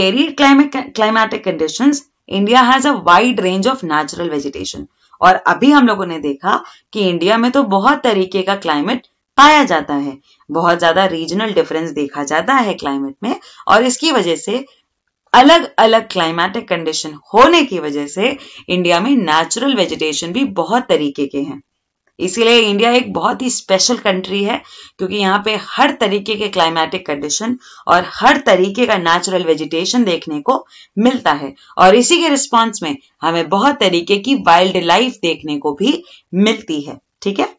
climate climatic condition India has a wide range of natural vegetation और अभी हम लोगों ने देखा कि इंडिया में तो बहुत तरीके का क्लाइमेट पाया जाता है बहुत ज्यादा रीजनल डिफरेंस देखा जाता है क्लाइमेट में और इसकी वजह से अलग अलग क्लाइमेटिक कंडीशन होने की वजह से इंडिया में नेचुरल वेजिटेशन भी बहुत तरीके के हैं इसीलिए इंडिया एक बहुत ही स्पेशल कंट्री है क्योंकि यहाँ पे हर तरीके के क्लाइमेटिक कंडीशन और हर तरीके का नेचुरल वेजिटेशन देखने को मिलता है और इसी के रिस्पांस में हमें बहुत तरीके की वाइल्ड लाइफ देखने को भी मिलती है ठीक है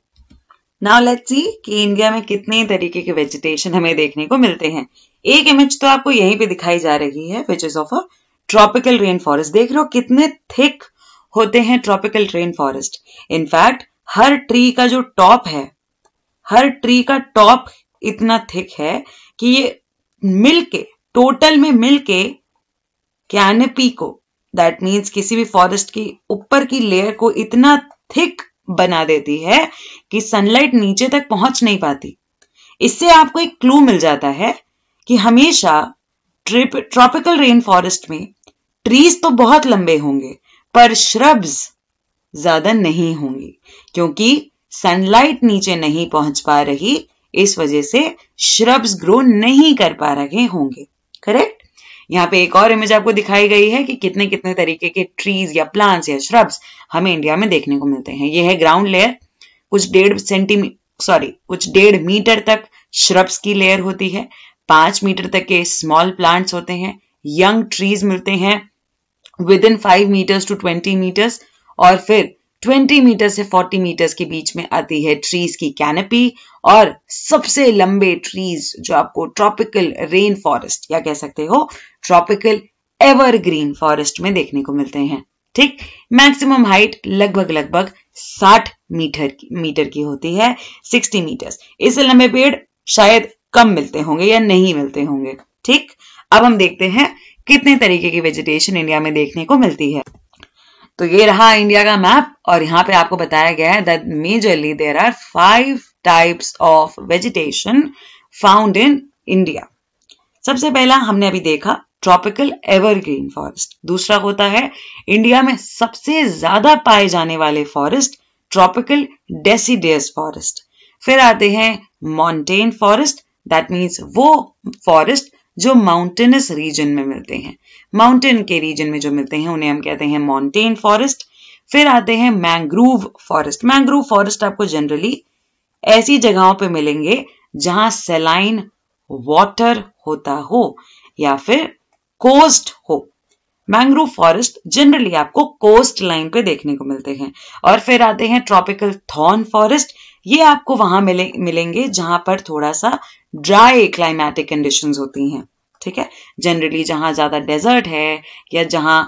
नाउ लेट्स सी कि इंडिया में कितने तरीके के वेजिटेशन हमें देखने को मिलते हैं एक इमेज तो आपको यहीं पे दिखाई जा रही है which is of a tropical rain forest देख रहे हो कितने थिक होते हैं ट्रॉपिकल रेन फॉरेस्ट इनफैक्ट हर ट्री का जो टॉप है हर ट्री का टॉप इतना थिक है कि ये मिलके टोटल में मिलके कैनपी को दैट मीन्स किसी भी फॉरेस्ट की ऊपर की लेयर को इतना थिक बना देती है कि सनलाइट नीचे तक पहुंच नहीं पाती इससे आपको एक क्लू मिल जाता है कि हमेशा ट्रिप ट्रॉपिकल रेन फॉरेस्ट में ट्रीज तो बहुत लंबे होंगे पर श्रब्स ज्यादा नहीं होंगे क्योंकि सनलाइट नीचे नहीं पहुंच पा रही इस वजह से श्रब्स ग्रो नहीं कर पा रहे होंगे करेक्ट यहाँ पे एक और इमेज आपको दिखाई गई है कि कितने कितने तरीके के ट्रीज या प्लांट्स या श्रब्स हमें इंडिया में देखने को मिलते हैं ये है ग्राउंड लेयर कुछ डेढ़ सेंटीमीटर सॉरी कुछ डेढ़ मीटर तक श्रब्स की लेयर होती है पांच मीटर तक के स्मॉल प्लांट्स होते हैं यंग ट्रीज मिलते हैं within five metres to twenty metres और फिर ट्वेंटी मीटर से फोर्टी मीटर्स के बीच में आती है ट्रीज की कैनपी और सबसे लंबे ट्रीज जो आपको ट्रॉपिकल रेन फॉरेस्ट या कह सकते हो ट्रॉपिकल एवरग्रीन फॉरेस्ट में देखने को मिलते हैं ठीक मैक्सिमम हाइट लगभग लगभग 60 मीटर की मीटर की होती है 60 मीटर्स इससे लंबे पेड़ शायद कम मिलते होंगे या नहीं मिलते होंगे ठीक अब हम देखते हैं कितने तरीके की वेजिटेशन इंडिया में देखने को मिलती है तो ये रहा इंडिया का मैप और यहाँ पे आपको बताया गया है that majorly there are five types of vegetation found in India सबसे पहला हमने अभी देखा ट्रॉपिकल एवरग्रीन फॉरेस्ट दूसरा होता है इंडिया में सबसे ज्यादा पाए जाने वाले फॉरेस्ट ट्रॉपिकल डेसीडियस फॉरेस्ट फिर आते हैं माउंटेन फॉरेस्ट दैट मीन्स वो फॉरेस्ट जो माउंटेनस रीजन में मिलते हैं माउंटेन के रीजन में जो मिलते हैं उन्हें हम कहते हैं माउंटेन फॉरेस्ट फिर आते हैं मैंग्रोव फॉरेस्ट मैंग्रोव फॉरेस्ट आपको जनरली ऐसी जगहों पे मिलेंगे जहां सेलाइन वाटर होता हो या फिर कोस्ट हो मैंग्रोव फॉरेस्ट जनरली आपको कोस्ट लाइन पे देखने को मिलते हैं और फिर आते हैं ट्रॉपिकल थॉर्न फॉरेस्ट ये आपको वहां मिले, मिलेंगे जहां पर थोड़ा सा ड्राई क्लाइमेटिक कंडीशन होती हैं ठीक है जनरली जहां ज्यादा डेजर्ट है या जहां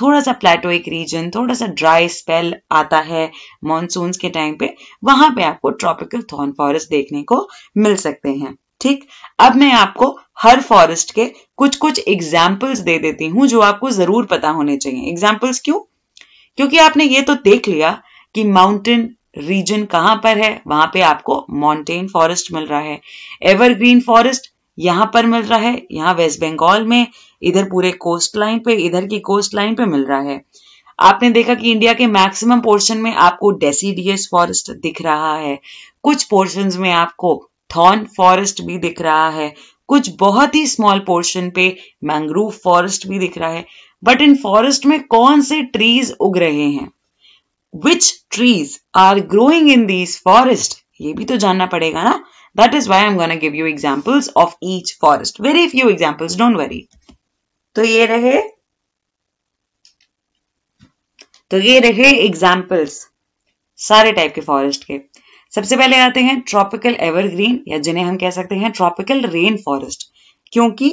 थोड़ा सा प्लेटोइक रीजन थोड़ा सा ड्राई स्पेल आता है मानसून के टाइम पे वहां पे आपको ट्रॉपिकल थॉर्न फॉरेस्ट देखने को मिल सकते हैं ठीक अब मैं आपको हर फॉरेस्ट के कुछ कुछ एग्जाम्पल्स दे देती हूं जो आपको जरूर पता होने चाहिए एग्जाम्पल्स क्यों क्योंकि आपने ये तो देख लिया कि माउंटेन रीजन कहां पर है वहां पे आपको माउंटेन फॉरेस्ट मिल रहा है एवरग्रीन फॉरेस्ट यहां पर मिल रहा है यहां वेस्ट बंगाल में इधर पूरे कोस्ट लाइन पे इधर की कोस्ट लाइन पे मिल रहा है आपने देखा कि इंडिया के मैक्सिमम पोर्शन में आपको डेसीडियस फॉरेस्ट दिख रहा है कुछ पोर्शन में आपको थॉर्न फॉरेस्ट भी दिख रहा है कुछ बहुत ही स्मॉल पोर्शन पे मैंग्रोव फॉरेस्ट भी दिख रहा है बट इन फॉरेस्ट में कौन से ट्रीज उग रहे हैं which trees are growing in these forest ये भी तो जानना पड़ेगा ना that is why am gonna give you examples of each forest very few examples don't worry तो ये रहे तो ये रहे एग्जाम्पल्स सारे टाइप के फॉरेस्ट के सबसे पहले आते हैं ट्रॉपिकल एवरग्रीन या जिन्हें हम कह सकते हैं ट्रॉपिकल रेन फॉरेस्ट क्योंकि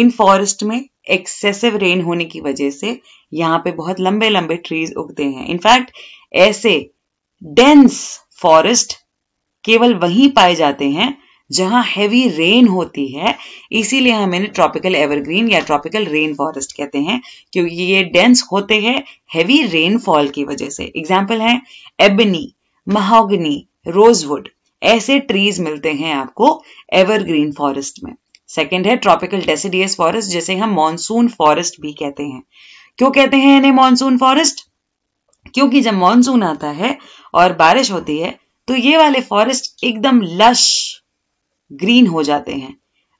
इन फॉरेस्ट में एक्सेसिव रेन होने की वजह से यहाँ पे बहुत लंबे लंबे ट्रीज उगते हैं इनफैक्ट ऐसे डेंस फॉरेस्ट केवल वहीं पाए जाते हैं जहां हैवी रेन होती है इसीलिए हम इन्हें ट्रॉपिकल एवरग्रीन या ट्रॉपिकल रेन फॉरेस्ट कहते हैं क्योंकि ये डेंस होते हैं हैवी रेनफॉल की वजह से एग्जाम्पल है एबनी महोगनी रोजवुड ऐसे ट्रीज मिलते हैं आपको एवरग्रीन फॉरेस्ट में सेकेंड है ट्रॉपिकल डेसिडियस फॉरेस्ट जैसे हम मानसून फॉरेस्ट भी कहते हैं क्यों कहते हैं इन्हें मानसून फॉरेस्ट क्योंकि जब मानसून आता है और बारिश होती है तो ये वाले फॉरेस्ट एकदम लश ग्रीन हो जाते हैं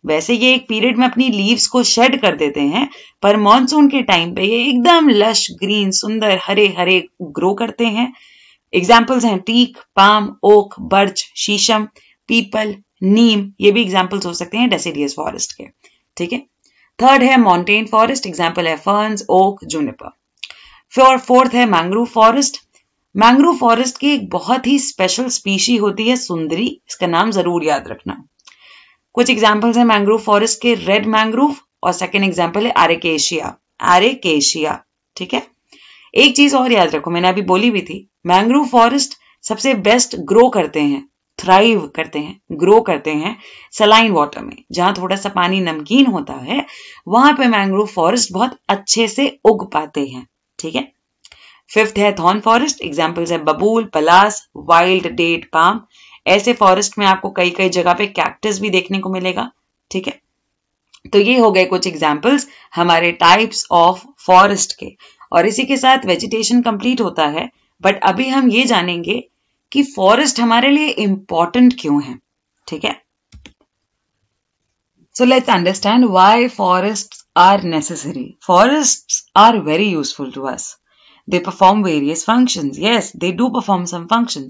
वैसे ये एक पीरियड में अपनी लीव्स को शेड कर देते हैं पर मानसून के टाइम पे ये एकदम लश ग्रीन सुंदर हरे हरे ग्रो करते हैं एग्जाम्पल्स हैं टीक पाम ओक बर्च शीशम पीपल नीम ये भी एग्जाम्पल्स हो सकते हैं डेसीडियस फॉरेस्ट के ठीक है थर्ड है माउंटेन फॉरेस्ट एग्जाम्पल है फर्न्स ओक जूनिपर फिर फोर्थ है मैंग्रोव फॉरेस्ट मैंग्रोव फॉरेस्ट की एक बहुत ही स्पेशल स्पीशी होती है सुंदरी इसका नाम जरूर याद रखना कुछ एग्जाम्पल्स हैं मैंग्रोव फॉरेस्ट के रेड मैंग्रोव और सेकेंड एग्जाम्पल है एरेकेशिया एरेकेशिया ठीक है एक चीज और याद रखो मैंने अभी बोली भी थी मैंग्रोव फॉरेस्ट सबसे बेस्ट ग्रो करते हैं थ्राइव करते हैं ग्रो करते हैं सलाइन वाटर में जहां थोड़ा सा पानी नमकीन होता है वहां पे मैंग्रोव फॉरेस्ट बहुत अच्छे से उग पाते हैं ठीक है फिफ्थ है थॉर्न फॉरेस्ट एग्जाम्पल्स है बबूल पलास वाइल्ड डेट पाम ऐसे फॉरेस्ट में आपको कई कई जगह पे कैक्टस भी देखने को मिलेगा ठीक है तो ये हो गए कुछ एग्जाम्पल्स हमारे टाइप्स ऑफ फॉरेस्ट के और इसी के साथ वेजिटेशन कंप्लीट होता है बट अभी हम ये जानेंगे कि फॉरेस्ट हमारे लिए इंपॉर्टेंट क्यों है ठीक है so let's understand why forest are necessary forest are very useful to us they perform various function yes they do perform some function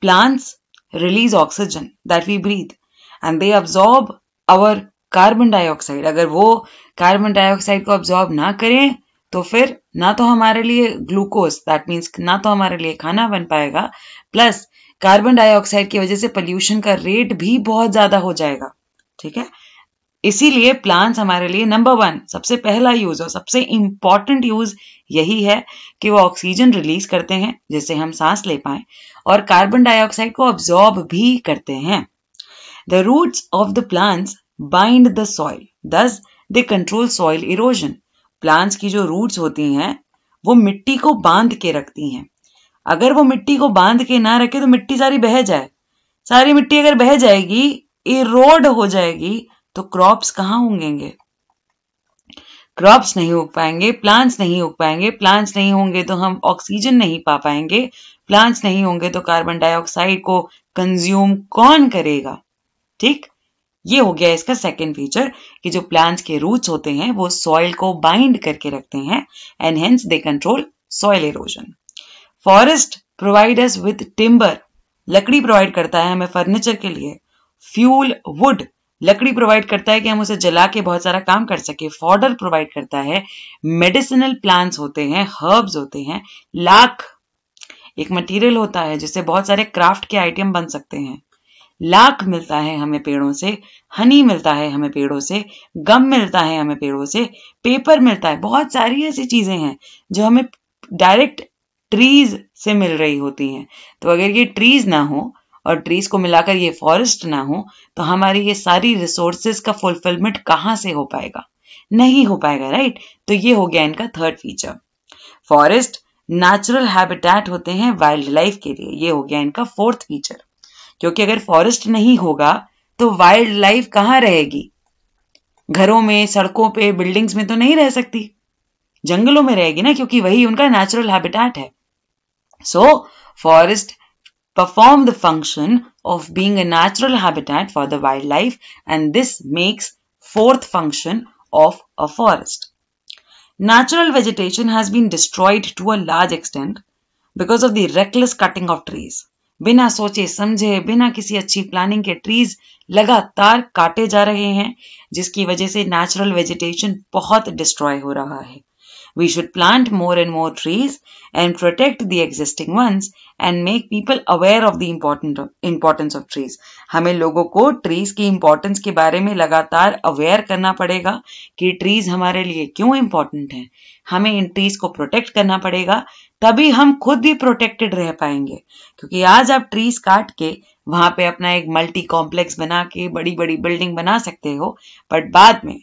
plants release oxygen that we breathe and they absorb our carbon dioxide अगर वो carbon dioxide को absorb ना करें तो फिर ना तो हमारे लिए ग्लूकोज दैट मीन्स ना तो हमारे लिए खाना बन पाएगा प्लस कार्बन डाइऑक्साइड की वजह से पोल्यूशन का रेट भी बहुत ज्यादा हो जाएगा ठीक है इसीलिए प्लांट्स हमारे लिए नंबर वन सबसे पहला यूज और सबसे इंपॉर्टेंट यूज यही है कि वो ऑक्सीजन रिलीज करते हैं जिससे हम सांस ले पाए और कार्बन डाइऑक्साइड को ऑब्जॉर्ब भी करते हैं the roots of the plants bind the soil thus they control soil erosion plants की जो रूट्स होती हैं वो मिट्टी को बांध के रखती हैं अगर वो मिट्टी को बांध के ना रखे तो मिट्टी सारी बह जाए सारी मिट्टी अगर बह जाएगी इरोड हो जाएगी तो क्रॉप्स कहाँ होंगे क्रॉप्स नहीं उग पाएंगे प्लांट्स नहीं उग पाएंगे प्लांट्स नहीं होंगे तो हम ऑक्सीजन नहीं पा पाएंगे प्लांट्स नहीं होंगे तो कार्बन डाइऑक्साइड को कंज्यूम कौन करेगा ठीक ये हो गया इसका सेकेंड फीचर कि जो प्लांट्स के रूट्स होते हैं वो सॉइल को बाइंड करके रखते हैं and hence they control soil erosion forest provide us with timber लकड़ी प्रोवाइड करता है हमें फर्नीचर के लिए फ्यूल वुड लकड़ी प्रोवाइड करता है कि हम उसे जला के बहुत सारा काम कर सके फॉर्डर प्रोवाइड करता है मेडिसिनल प्लांट्स होते हैं हर्ब्स होते हैं लाख एक मटेरियल होता है जिससे बहुत सारे क्राफ्ट के आइटम बन सकते हैं लाख मिलता है हमें पेड़ों से हनी मिलता है हमें पेड़ों से गम मिलता है हमें पेड़ों से पेपर मिलता है बहुत सारी ऐसी चीजें हैं जो हमें डायरेक्ट ट्रीज से मिल रही होती हैं तो अगर ये ट्रीज ना हो और ट्रीज को मिलाकर ये फॉरेस्ट ना हो तो हमारी ये सारी रिसोर्सेज का फुलफिलमेंट कहाँ से हो पाएगा नहीं हो पाएगा राइट तो ये हो गया इनका third feature forest natural habitat होते हैं वाइल्ड लाइफ के लिए ये हो गया इनका फोर्थ फीचर क्योंकि अगर फॉरेस्ट नहीं होगा तो वाइल्ड लाइफ कहां रहेगी घरों में सड़कों पे बिल्डिंग्स में तो नहीं रह सकती जंगलों में रहेगी ना क्योंकि वही उनका नेचुरल हैबिटेट है so forest perform the function of being natural habitat for the wild life and this makes fourth function of a forest natural vegetation has been destroyed to a large extent because of the reckless cutting of trees बिना सोचे समझे बिना किसी अच्छी planning के trees लगातार काटे जा रहे हैं जिसकी वजह से नेचुरल वेजिटेशन बहुत डिस्ट्रॉय हो रहा है we should plant more and more trees and protect the existing ones and make people aware of the important importance of trees हमें लोगों को ट्रीज की इम्पोर्टेंस के बारे में लगातार अवेयर करना पड़ेगा कि ट्रीज हमारे लिए क्यों इम्पोर्टेंट है हमें इन ट्रीज को प्रोटेक्ट करना पड़ेगा तभी हम खुद भी प्रोटेक्टेड रह पाएंगे क्योंकि आज आप ट्रीज काट के वहां पे अपना एक मल्टी कॉम्प्लेक्स बना के बड़ी बड़ी बिल्डिंग बना सकते हो बट बाद में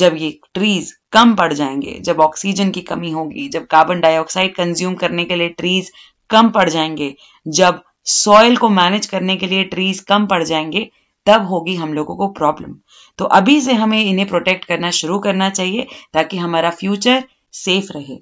जब ये ट्रीज कम पड़ जाएंगे जब ऑक्सीजन की कमी होगी जब कार्बन डाइऑक्साइड कंज्यूम करने के लिए ट्रीज कम पड़ जाएंगे जब सॉइल को मैनेज करने के लिए ट्रीज कम पड़ जाएंगे तब होगी हम लोगों को प्रॉब्लम तो अभी से हमें इन्हें प्रोटेक्ट करना शुरू करना चाहिए ताकि हमारा फ्यूचर सेफ रहे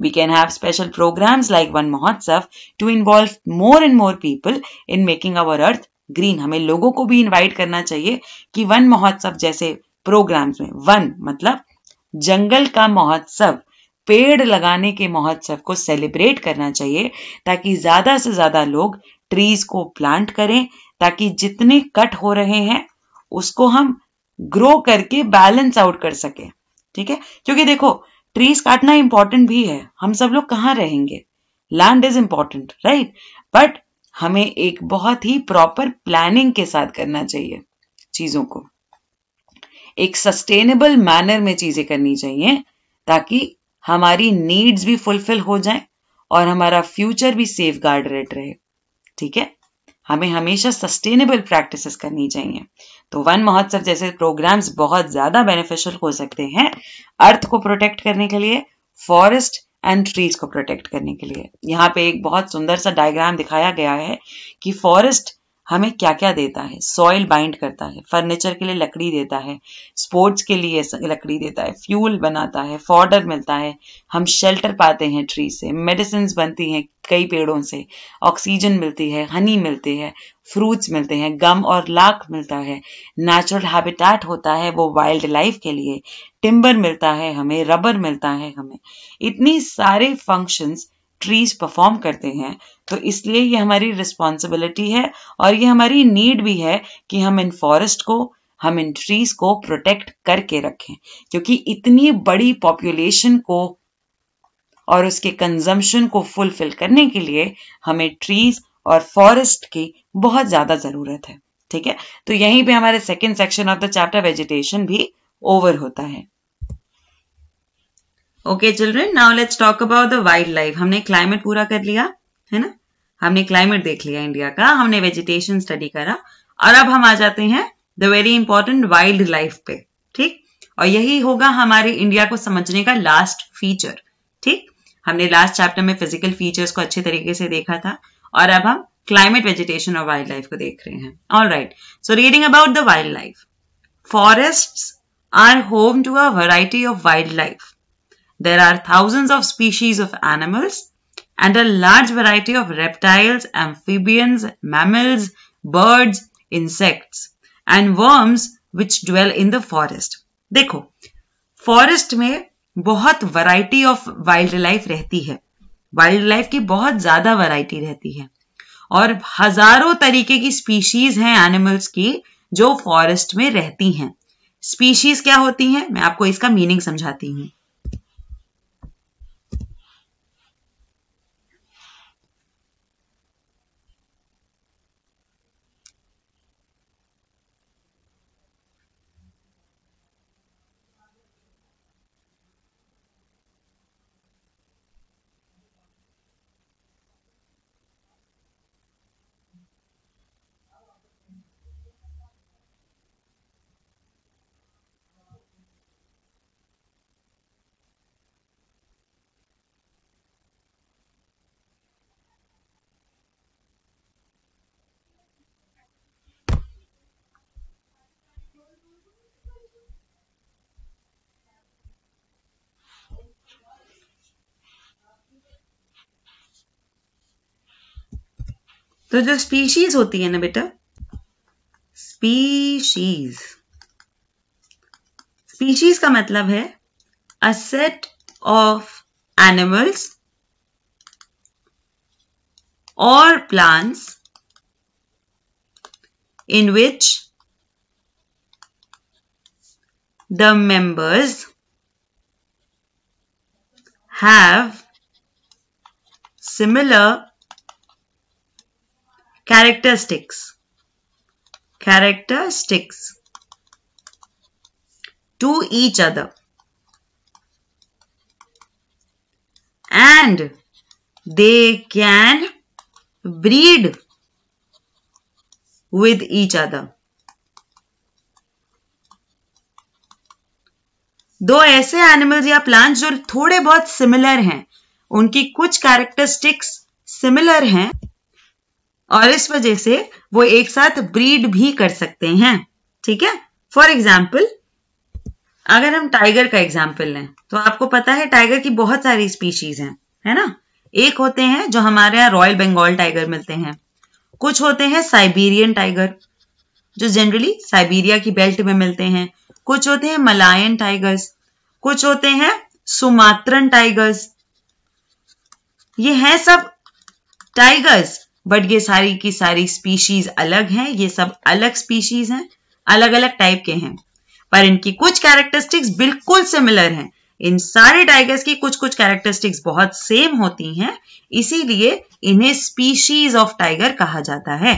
We can have special programs like One Mahotsav to involve more and more people in making our earth green hame logo ko bhi invite karna chahiye ki one mahotsav jaise programs mein one matlab jangal ka mahotsav पेड़ लगाने के महोत्सव को celebrate करना चाहिए ताकि ज्यादा से ज्यादा लोग ट्रीज को प्लांट करें ताकि जितने कट हो रहे हैं उसको हम ग्रो करके बैलेंस आउट कर सके ठीक है क्योंकि देखो ट्रीज काटना इंपॉर्टेंट भी है हम सब लोग कहाँ रहेंगे land is important right but हमें एक बहुत ही प्रॉपर प्लानिंग के साथ करना चाहिए चीजों को एक सस्टेनेबल मैनर में चीजें करनी चाहिए ताकि हमारी नीड्स भी फुलफिल हो जाए और हमारा फ्यूचर भी सेफ गार्ड रहे ठीक है हमें हमेशा सस्टेनेबल प्रैक्टिसेस करनी चाहिए तो वन महोत्सव जैसे प्रोग्राम्स बहुत ज्यादा बेनिफिशियल हो सकते हैं अर्थ को प्रोटेक्ट करने के लिए फॉरेस्ट एंड ट्रीज को प्रोटेक्ट करने के लिए यहाँ पे एक बहुत सुंदर सा डायग्राम दिखाया गया है कि फॉरेस्ट हमें क्या क्या देता है सॉइल बाइंड करता है फर्नीचर के लिए लकड़ी देता है स्पोर्ट्स के लिए लकड़ी देता है फ्यूल बनाता है फॉर्डर मिलता है हम शेल्टर पाते हैं ट्री से मेडिसिन बनती हैं कई पेड़ों से ऑक्सीजन मिलती है हनी मिलती है फ्रूट्स मिलते हैं गम और लाख मिलता है नेचुरल हैबिटेट होता है वो वाइल्ड लाइफ के लिए टिम्बर मिलता है हमें रबर मिलता है हमें इतनी सारे फंक्शंस ट्रीज परफॉर्म करते हैं तो इसलिए ये हमारी रिस्पॉन्सिबिलिटी है और ये हमारी नीड भी है कि हम इन फॉरेस्ट को हम इन ट्रीज को प्रोटेक्ट करके रखें क्योंकि इतनी बड़ी पॉपुलेशन को और उसके कंजम्पशन को फुलफिल करने के लिए हमें ट्रीज और फॉरेस्ट की बहुत ज्यादा जरूरत है ठीक है तो यहीं पे हमारे second section of the chapter vegetation भी ओवर होता है okay children now let's talk about the wild life हमने क्लाइमेट पूरा कर लिया है ना हमने क्लाइमेट देख लिया इंडिया का हमने वेजिटेशन स्टडी करा और अब हम आ जाते हैं the very important wild life पे ठीक और यही होगा हमारे इंडिया को समझने का लास्ट फीचर ठीक हमने लास्ट चैप्टर में फिजिकल फीचर्स को अच्छे तरीके से देखा था और अब हम क्लाइमेट वेजिटेशन और वाइल्ड लाइफ को देख रहे हैं all right so reading about the wild life forest are home to a variety of wild life There are thousands of species of animals and a large variety of reptiles, amphibians, mammals, birds, insects and worms which dwell in the forest. देखो forest में बहुत variety of wild life रहती है wild life की बहुत ज्यादा variety रहती है और हजारों तरीके की स्पीशीज हैं एनिमल्स की जो फॉरेस्ट में रहती हैं स्पीशीज क्या होती हैं मैं आपको इसका मीनिंग समझाती हूँ तो जो स्पीशीज होती है ना बेटा स्पीशीज स्पीशीज का मतलब है अ सेट ऑफ एनिमल्स और plants in which the members have similar characteristics characteristics to each other and they can breed with each other दो ऐसे एनिमल्स या प्लांट्स जो थोड़े बहुत सिमिलर हैं उनकी कुछ कैरेक्टरिस्टिक्स सिमिलर हैं और इस वजह से वो एक साथ ब्रीड भी कर सकते हैं ठीक है फॉर एग्जाम्पल अगर हम टाइगर का एग्जाम्पल लें तो आपको पता है टाइगर की बहुत सारी स्पीशीज हैं है ना एक होते हैं जो हमारे यहाँ रॉयल बंगाल टाइगर मिलते हैं कुछ होते हैं साइबेरियन टाइगर जो जनरली साइबेरिया की बेल्ट में मिलते हैं कुछ होते हैं मलायन टाइगर्स कुछ होते हैं सुमात्रन टाइगर्स ये हैं सब टाइगर्स बट ये सारी की सारी स्पीशीज अलग हैं ये सब अलग स्पीशीज हैं अलग अलग टाइप के हैं पर इनकी कुछ कैरेक्टरिस्टिक्स बिल्कुल सिमिलर हैं इन सारे टाइगर्स की कुछ कुछ कैरेक्टरिस्टिक्स बहुत सेम होती हैं इसीलिए इन्हें स्पीशीज ऑफ टाइगर कहा जाता है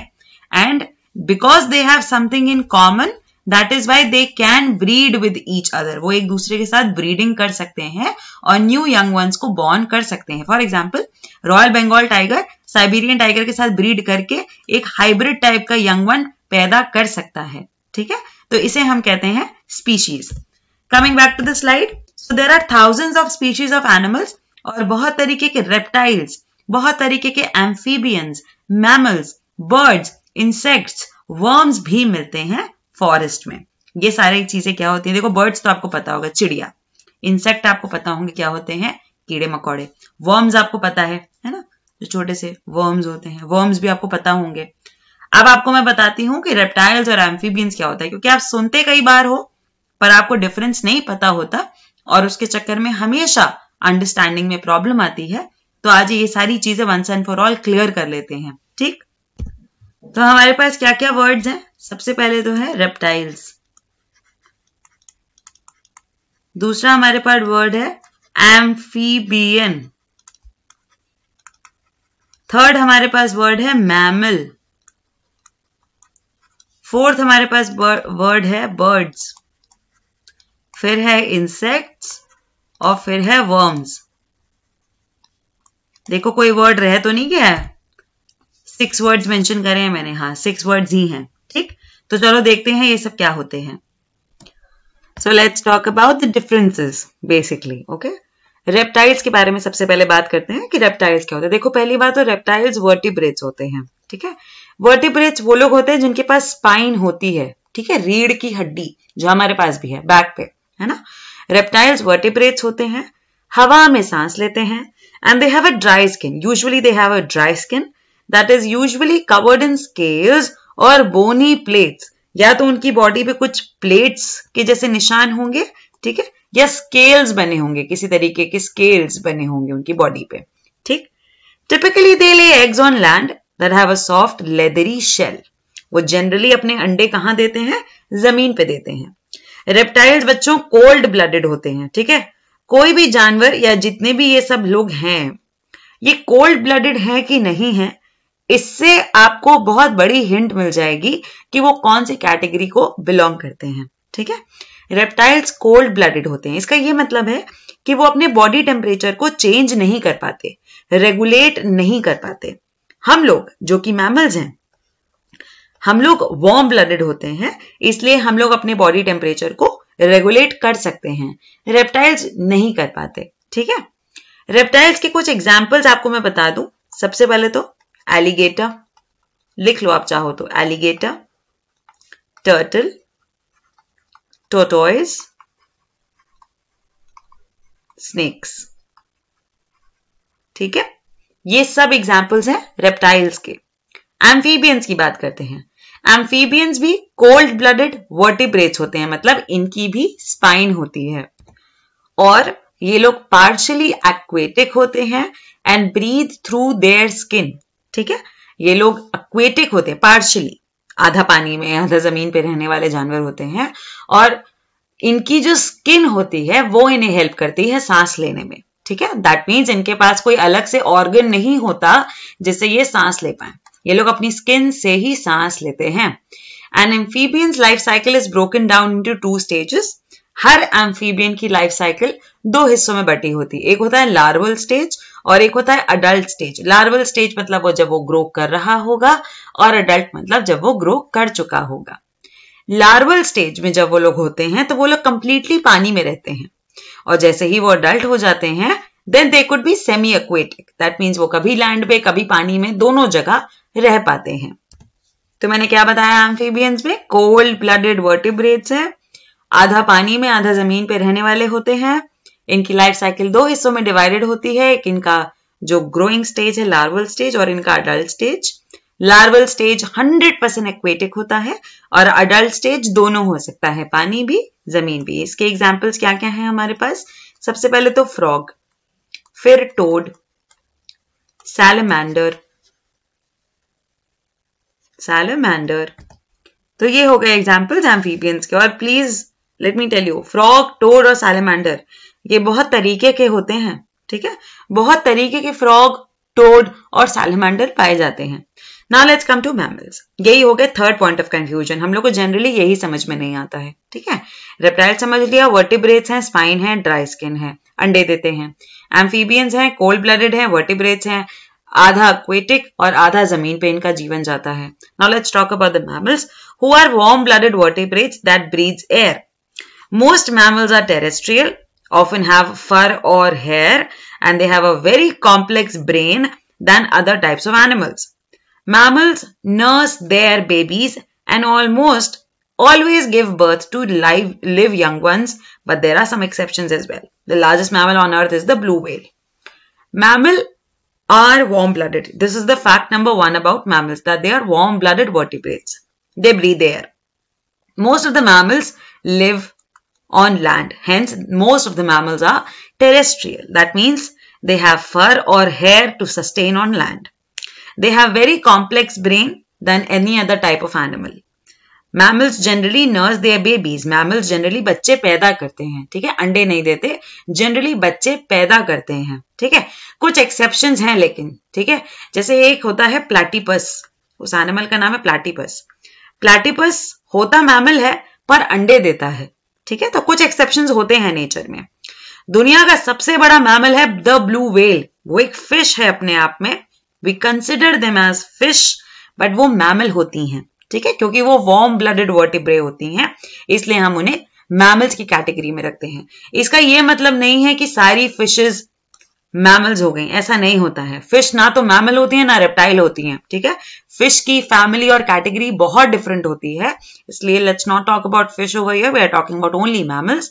and because they have something in common that is why they can breed with each other वो एक दूसरे के साथ ब्रीडिंग कर सकते हैं और न्यू यंग वंस को बॉर्न कर सकते हैं for example royal Bengal tiger Siberian tiger के साथ ब्रीड करके एक हाइब्रिड टाइप का यंग वन पैदा कर सकता है ठीक है तो इसे हम कहते हैं species coming back to the slide so there are thousand of species of animals और बहुत तरीके के रेप्टाइल्स बहुत तरीके के amphibians mammals birds insects worms भी मिलते हैं फॉरेस्ट में ये सारी चीजें क्या होती है देखो बर्ड्स तो आपको पता होगा चिड़िया इंसेक्ट आपको पता होंगे क्या होते हैं कीड़े मकोड़े वर्म्स आपको पता है है ना जो छोटे से वर्म्स होते हैं वर्म्स भी आपको पता होंगे अब आपको मैं बताती हूं कि रेप्टाइल्स और एम्फीबियंस क्या होता है क्योंकि आप सुनते कई बार हो पर आपको डिफरेंस नहीं पता होता और उसके चक्कर में हमेशा अंडरस्टैंडिंग में प्रॉब्लम आती है तो आज ये सारी चीजें once and for all clear कर लेते हैं ठीक तो हमारे पास क्या क्या वर्ड्स हैं सबसे पहले तो है रेप्टाइल्स दूसरा हमारे पास वर्ड है एम्फीबियन थर्ड हमारे पास वर्ड है मैमल फोर्थ हमारे पास वर्ड है बर्ड्स फिर है इंसेक्ट्स और फिर है वर्म्स देखो कोई वर्ड रह तो नहीं गया है सिक्स वर्ड्स मेंशन करे हैं मैंने हाँ सिक्स वर्ड्स ही हैं ठीक तो चलो देखते हैं ये सब क्या होते हैं so let's talk about the differences basically okay reptiles के बारे में सबसे पहले बात करते हैं कि रेप्टाइल्स क्या होते हैं देखो पहली बात तो रेप्टाइल्स वर्टिब्रेट्स होते हैं ठीक है वर्टिब्रेट्स वो लोग होते हैं जिनके पास स्पाइन होती है ठीक है रीढ़ की हड्डी जो हमारे पास भी है बैक पे है ना रेप्टाइल्स वर्टिब्रेट्स होते हैं हवा में सांस लेते हैं and they have a dry skin usually they have a dry skin that is usually covered in scales और बोनी प्लेट्स या तो उनकी बॉडी पे कुछ प्लेट्स के जैसे निशान होंगे ठीक है या स्केल्स बने होंगे किसी तरीके के स्केल्स बने होंगे उनकी बॉडी पे ठीक typically they lay eggs on land that have a soft leathery shell वो जनरली अपने अंडे कहां देते हैं जमीन पे देते हैं रेप्टाइल्स बच्चों कोल्ड ब्लडेड होते हैं ठीक है कोई भी जानवर या जितने भी ये सब लोग हैं ये कोल्ड ब्लडेड है कि नहीं है इससे आपको बहुत बड़ी हिंट मिल जाएगी कि वो कौन सी कैटेगरी को बिलोंग करते हैं ठीक है रेप्टाइल्स कोल्ड ब्लडेड होते हैं इसका यह मतलब है कि वो अपने बॉडी टेम्परेचर को चेंज नहीं कर पाते रेगुलेट नहीं कर पाते हम लोग जो कि मैमल्स हैं हम लोग वार्म ब्लडेड होते हैं इसलिए हम लोग अपने बॉडी टेम्परेचर को रेगुलेट कर सकते हैं रेप्टाइल्स नहीं कर पाते ठीक है रेप्टाइल्स के कुछ एग्जाम्पल्स आपको मैं बता दू सबसे पहले तो एलिगेटर लिख लो आप चाहो तो एलिगेटर टर्टल tortoise, स्नेक्स ठीक है ये सब एग्जाम्पल्स हैं रेप्टाइल्स के एम्फीबियंस की बात करते हैं एम्फीबियंस भी कोल्ड ब्लडेड वर्टिब्रेट्स होते हैं मतलब इनकी भी स्पाइन होती है और ये लोग पार्शली एक्वेटिक होते हैं and breathe through their skin ठीक है ये लोग एक्वेटिक होते हैं पार्शली आधा पानी में आधा जमीन पे रहने वाले जानवर होते हैं और इनकी जो स्किन होती है वो इन्हें हेल्प करती है सांस लेने में ठीक है दैट मीन्स इनके पास कोई अलग से ऑर्गन नहीं होता जिससे ये सांस ले पाए ये लोग अपनी स्किन से ही सांस लेते हैं and amphibians life cycle is broken down into two stages हर एम्फीबियन की लाइफ साइकिल दो हिस्सों में बटी होती है एक होता है लार्वल स्टेज और एक होता है अडल्ट स्टेज लार्वल स्टेज मतलब वो जब वो ग्रो कर रहा होगा और अडल्ट मतलब जब वो ग्रो कर चुका होगा लार्वल स्टेज में जब वो लोग होते हैं तो वो लोग कंप्लीटली पानी में रहते हैं और जैसे ही वो अडल्ट हो जाते हैं then they could be semi aquatic that means वो कभी लैंड पे कभी पानी में दोनों जगह रह पाते हैं तो मैंने क्या बताया एम्फीबियंस में कोल्ड ब्लडेड वर्टिब्रेट्स है आधा पानी में आधा जमीन पे रहने वाले होते हैं इनकी लाइफ साइकिल दो हिस्सों में डिवाइडेड होती है एक इनका जो ग्रोइंग स्टेज है लार्वल स्टेज और इनका adult stage larval stage 100 percent aquatic होता है और अडल्ट स्टेज दोनों हो सकता है पानी भी जमीन भी इसके एग्जाम्पल्स क्या क्या है हमारे पास सबसे पहले तो फ्रॉग फिर टोड सैलमैंडर सैलमैंडर तो ये हो गए एग्जाम्पल्स एम्फीबियंस के और please let me tell you frog toad और सैलमेंडर ये बहुत तरीके के होते हैं ठीक है बहुत तरीके के फ्रॉग टोड और सैलमेंडर पाए जाते हैं ना लेट्स कम टू मैमल्स यही हो गया थर्ड पॉइंट ऑफ कंफ्यूजन हम लोग को जनरली यही समझ में नहीं आता है ठीक है रेप्टाइल समझ लिया वर्टिब्रेट्स हैं स्पाइन है ड्राई स्किन है अंडे देते हैं एम्फीबियंस हैं कोल्ड ब्लडेड हैं वर्टिब्रेट्स हैं आधा क्वेटिक और आधा जमीन पे इनका जीवन जाता है now let's stock talk about the mammals who are warm blooded vertebrates that breathe air Most mammals are terrestrial, often have fur or hair, and they have a very complex brain than other types of animals. Mammals nurse their babies and almost always give birth to live, live young ones, but there are some exceptions as well. The largest mammal on earth is the blue whale. Mammal are warm-blooded. This is the fact number one about mammals, that they are warm-blooded vertebrates. They breathe air. Most of the mammals live on land. Hence, most of the mammals are terrestrial. That means they have fur or hair to sustain on land. They have very complex brain than any other type of animal. mammals generally nurse their babies mammals generally bacche paida karte hain theek hai ande nahi dete generally bacche paida karte hain theek hai kuch exceptions hain lekin theek hai jaise ek hota hai platypus us animal ka naam hai platypus platypus hota mammal hai par ande deta hai ठीक है तो कुछ exception होते हैं nature में दुनिया का सबसे बड़ा मैमल है द ब्लू वेल वो एक फिश है अपने आप में we consider them as fish but वो मैमल होती हैं ठीक है क्योंकि वो वार्म ब्लडेड वर्टिब्रे होती हैं इसलिए हम उन्हें मैमल्स की कैटेगरी में रखते हैं इसका यह मतलब नहीं है कि सारी फिशेज मैमल्स हो गई ऐसा नहीं होता है फिश ना तो मैमल होती है ना रेप्टाइल होती है ठीक है फिश की फैमिली और कैटेगरी बहुत डिफरेंट होती है इसलिए let's not talk about fish over here we are talking about only mammals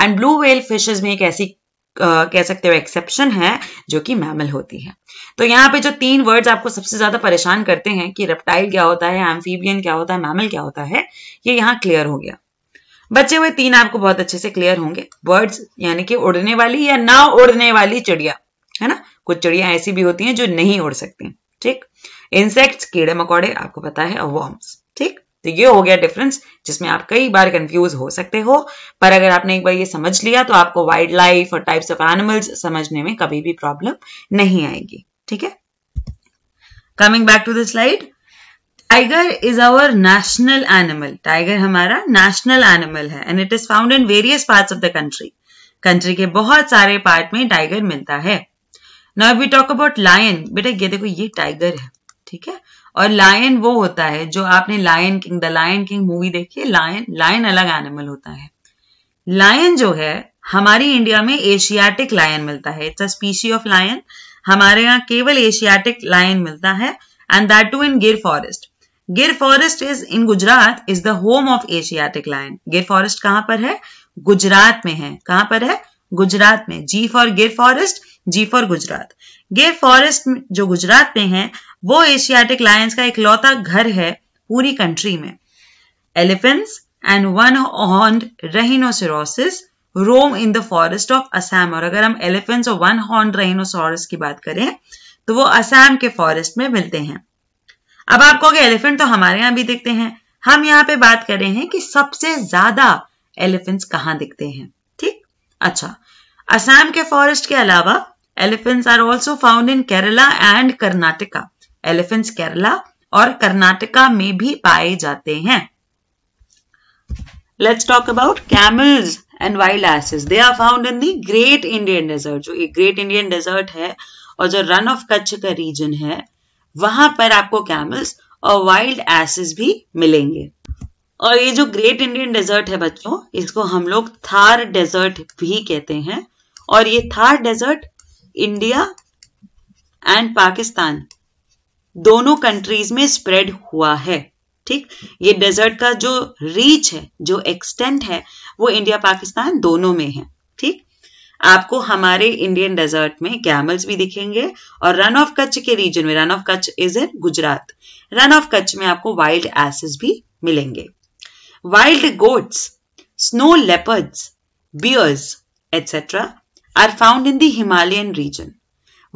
and blue whale fishes में एक ऐसी Uh, कह सकते हो एक्सेप्शन है जो कि मैमल होती है तो यहाँ पे जो तीन वर्ड्स आपको सबसे ज्यादा परेशान करते हैं कि रेप्टाइल क्या होता है एम्फीबियन क्या होता है मैमल क्या होता है ये यहाँ क्लियर हो गया बचे हुए तीन आपको बहुत अच्छे से क्लियर होंगे बर्ड्स यानी कि उड़ने वाली या ना उड़ने वाली चिड़िया है ना कुछ चिड़िया ऐसी भी होती हैं जो नहीं उड़ सकती ठीक इंसेक्ट्स कीड़े मकोड़े आपको पता है और वॉर्म्स ठीक तो ये हो गया डिफरेंस जिसमें आप कई बार कंफ्यूज हो सकते हो पर अगर आपने एक बार ये समझ लिया तो आपको वाइल्ड लाइफ और टाइप्स ऑफ एनिमल्स समझने में कभी भी प्रॉब्लम नहीं आएगी ठीक है coming back to the slide tiger is our national animal tiger हमारा नेशनल एनिमल है and it is found in various part of the country country के बहुत सारे पार्ट में टाइगर मिलता है now we talk about lion बेटा ये देखो ये टाइगर है ठीक है और लायन वो होता है जो आपने lion king the lion king movie देखी है लायन लायन अलग एनिमल होता है लायन जो है हमारी इंडिया में एशियाटिक लायन मिलता है it's a species of lion हमारे यहाँ केवल एशियाटिक लायन मिलता है and that to in Gir forest Gir forest is in Gujarat is the home of Asiatic lion Gir forest कहां पर है गुजरात में है कहां पर है गुजरात में G for Gir forest G for Gujarat Gir forest जो गुजरात में है वो एशियाटिक लायंस का इकलौता घर है पूरी कंट्री में elephants and one horn rhinoceroses roam in the forest of Assam और अगर हम एलिफेंट्स और वन हॉर्न रेहिनोसॉरस की बात करें तो वो असम के फॉरेस्ट में मिलते हैं अब आप कहोगे एलिफेंट तो हमारे यहां भी दिखते हैं हम यहाँ पे बात कर रहे हैं कि सबसे ज्यादा एलिफेंट्स कहाँ दिखते हैं ठीक अच्छा असम के फॉरेस्ट के अलावा elephants are also found in Kerala and Karnataka elephants Kerala और कर्नाटका में भी पाए जाते हैं let's talk about camels and wild asses they are found in the great Indian desert जो ग्रेट इंडियन डेजर्ट है और जो रन ऑफ कच्छ का रीजन है वहां पर आपको कैमल्स और वाइल्ड एसेस भी मिलेंगे और ये जो ग्रेट इंडियन डेजर्ट है बच्चों इसको हम लोग थार डेजर्ट भी कहते हैं और ये Thar desert India and Pakistan दोनों कंट्रीज में स्प्रेड हुआ है ठीक ये डेजर्ट का जो रीच है जो एक्सटेंट है वो इंडिया पाकिस्तान दोनों में है ठीक आपको हमारे इंडियन डेजर्ट में कैमल्स भी दिखेंगे और रन ऑफ कच्छ के रीजन में Rann of Kutch is in Gujarat Rann of Kutch में आपको वाइल्ड एसेस भी मिलेंगे wild goats snow leopards bears etcetera are found in the Himalayan region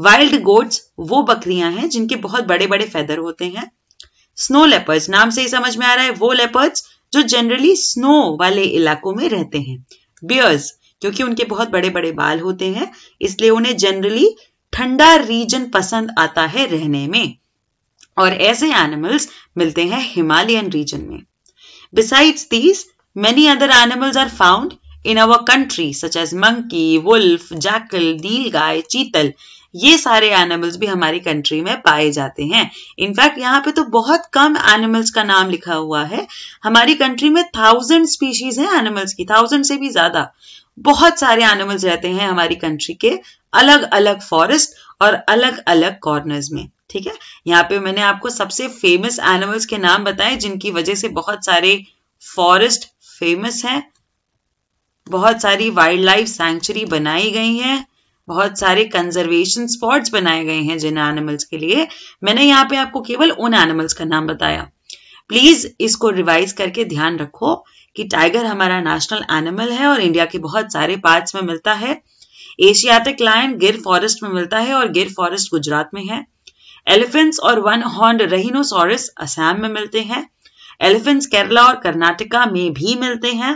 wild goats वो बकरियां हैं जिनके बहुत बड़े बड़े फेदर होते हैं स्नो लेपर्ड्स नाम से ही समझ में आ रहा है वो लेपर्ड्स जो जनरली स्नो वाले इलाकों में रहते हैं बियर्स क्योंकि उनके बहुत बड़े बड़े बाल होते हैं इसलिए उन्हें जनरली ठंडा रीजन पसंद आता है रहने में और ऐसे एनिमल्स मिलते हैं हिमालयन रीजन में besides these many other animals are found in our country such as monkey wolf jackal गाय चीतल ये सारे एनिमल्स भी हमारी कंट्री में पाए जाते हैं इनफैक्ट यहाँ पे तो बहुत कम एनिमल्स का नाम लिखा हुआ है हमारी कंट्री में थाउजेंड स्पीशीज हैं एनिमल्स की थाउजेंड से भी ज्यादा बहुत सारे एनिमल्स रहते हैं हमारी कंट्री के अलग अलग फॉरेस्ट और अलग अलग कॉर्नर्स में ठीक है यहाँ पे मैंने आपको सबसे फेमस एनिमल्स के नाम बताए जिनकी वजह से बहुत सारे फॉरेस्ट फेमस हैं बहुत सारी वाइल्ड लाइफ सेंचुरी बनाई गई है बहुत सारे कंजर्वेशन स्पॉट्स बनाए गए हैं जिन एनिमल्स के लिए मैंने यहाँ पे आपको केवल उन एनिमल्स का नाम बताया प्लीज इसको रिवाइज करके ध्यान रखो कि टाइगर हमारा नेशनल एनिमल है और इंडिया के बहुत सारे पार्ट्स में मिलता है एशियाटिक लाइन गिर फॉरेस्ट में मिलता है और गिर फॉरेस्ट गुजरात में है एलिफेंट्स और वन हॉर्न रहीनोसोरिस असम में मिलते हैं एलिफेंट्स केरला और कर्नाटका में भी मिलते हैं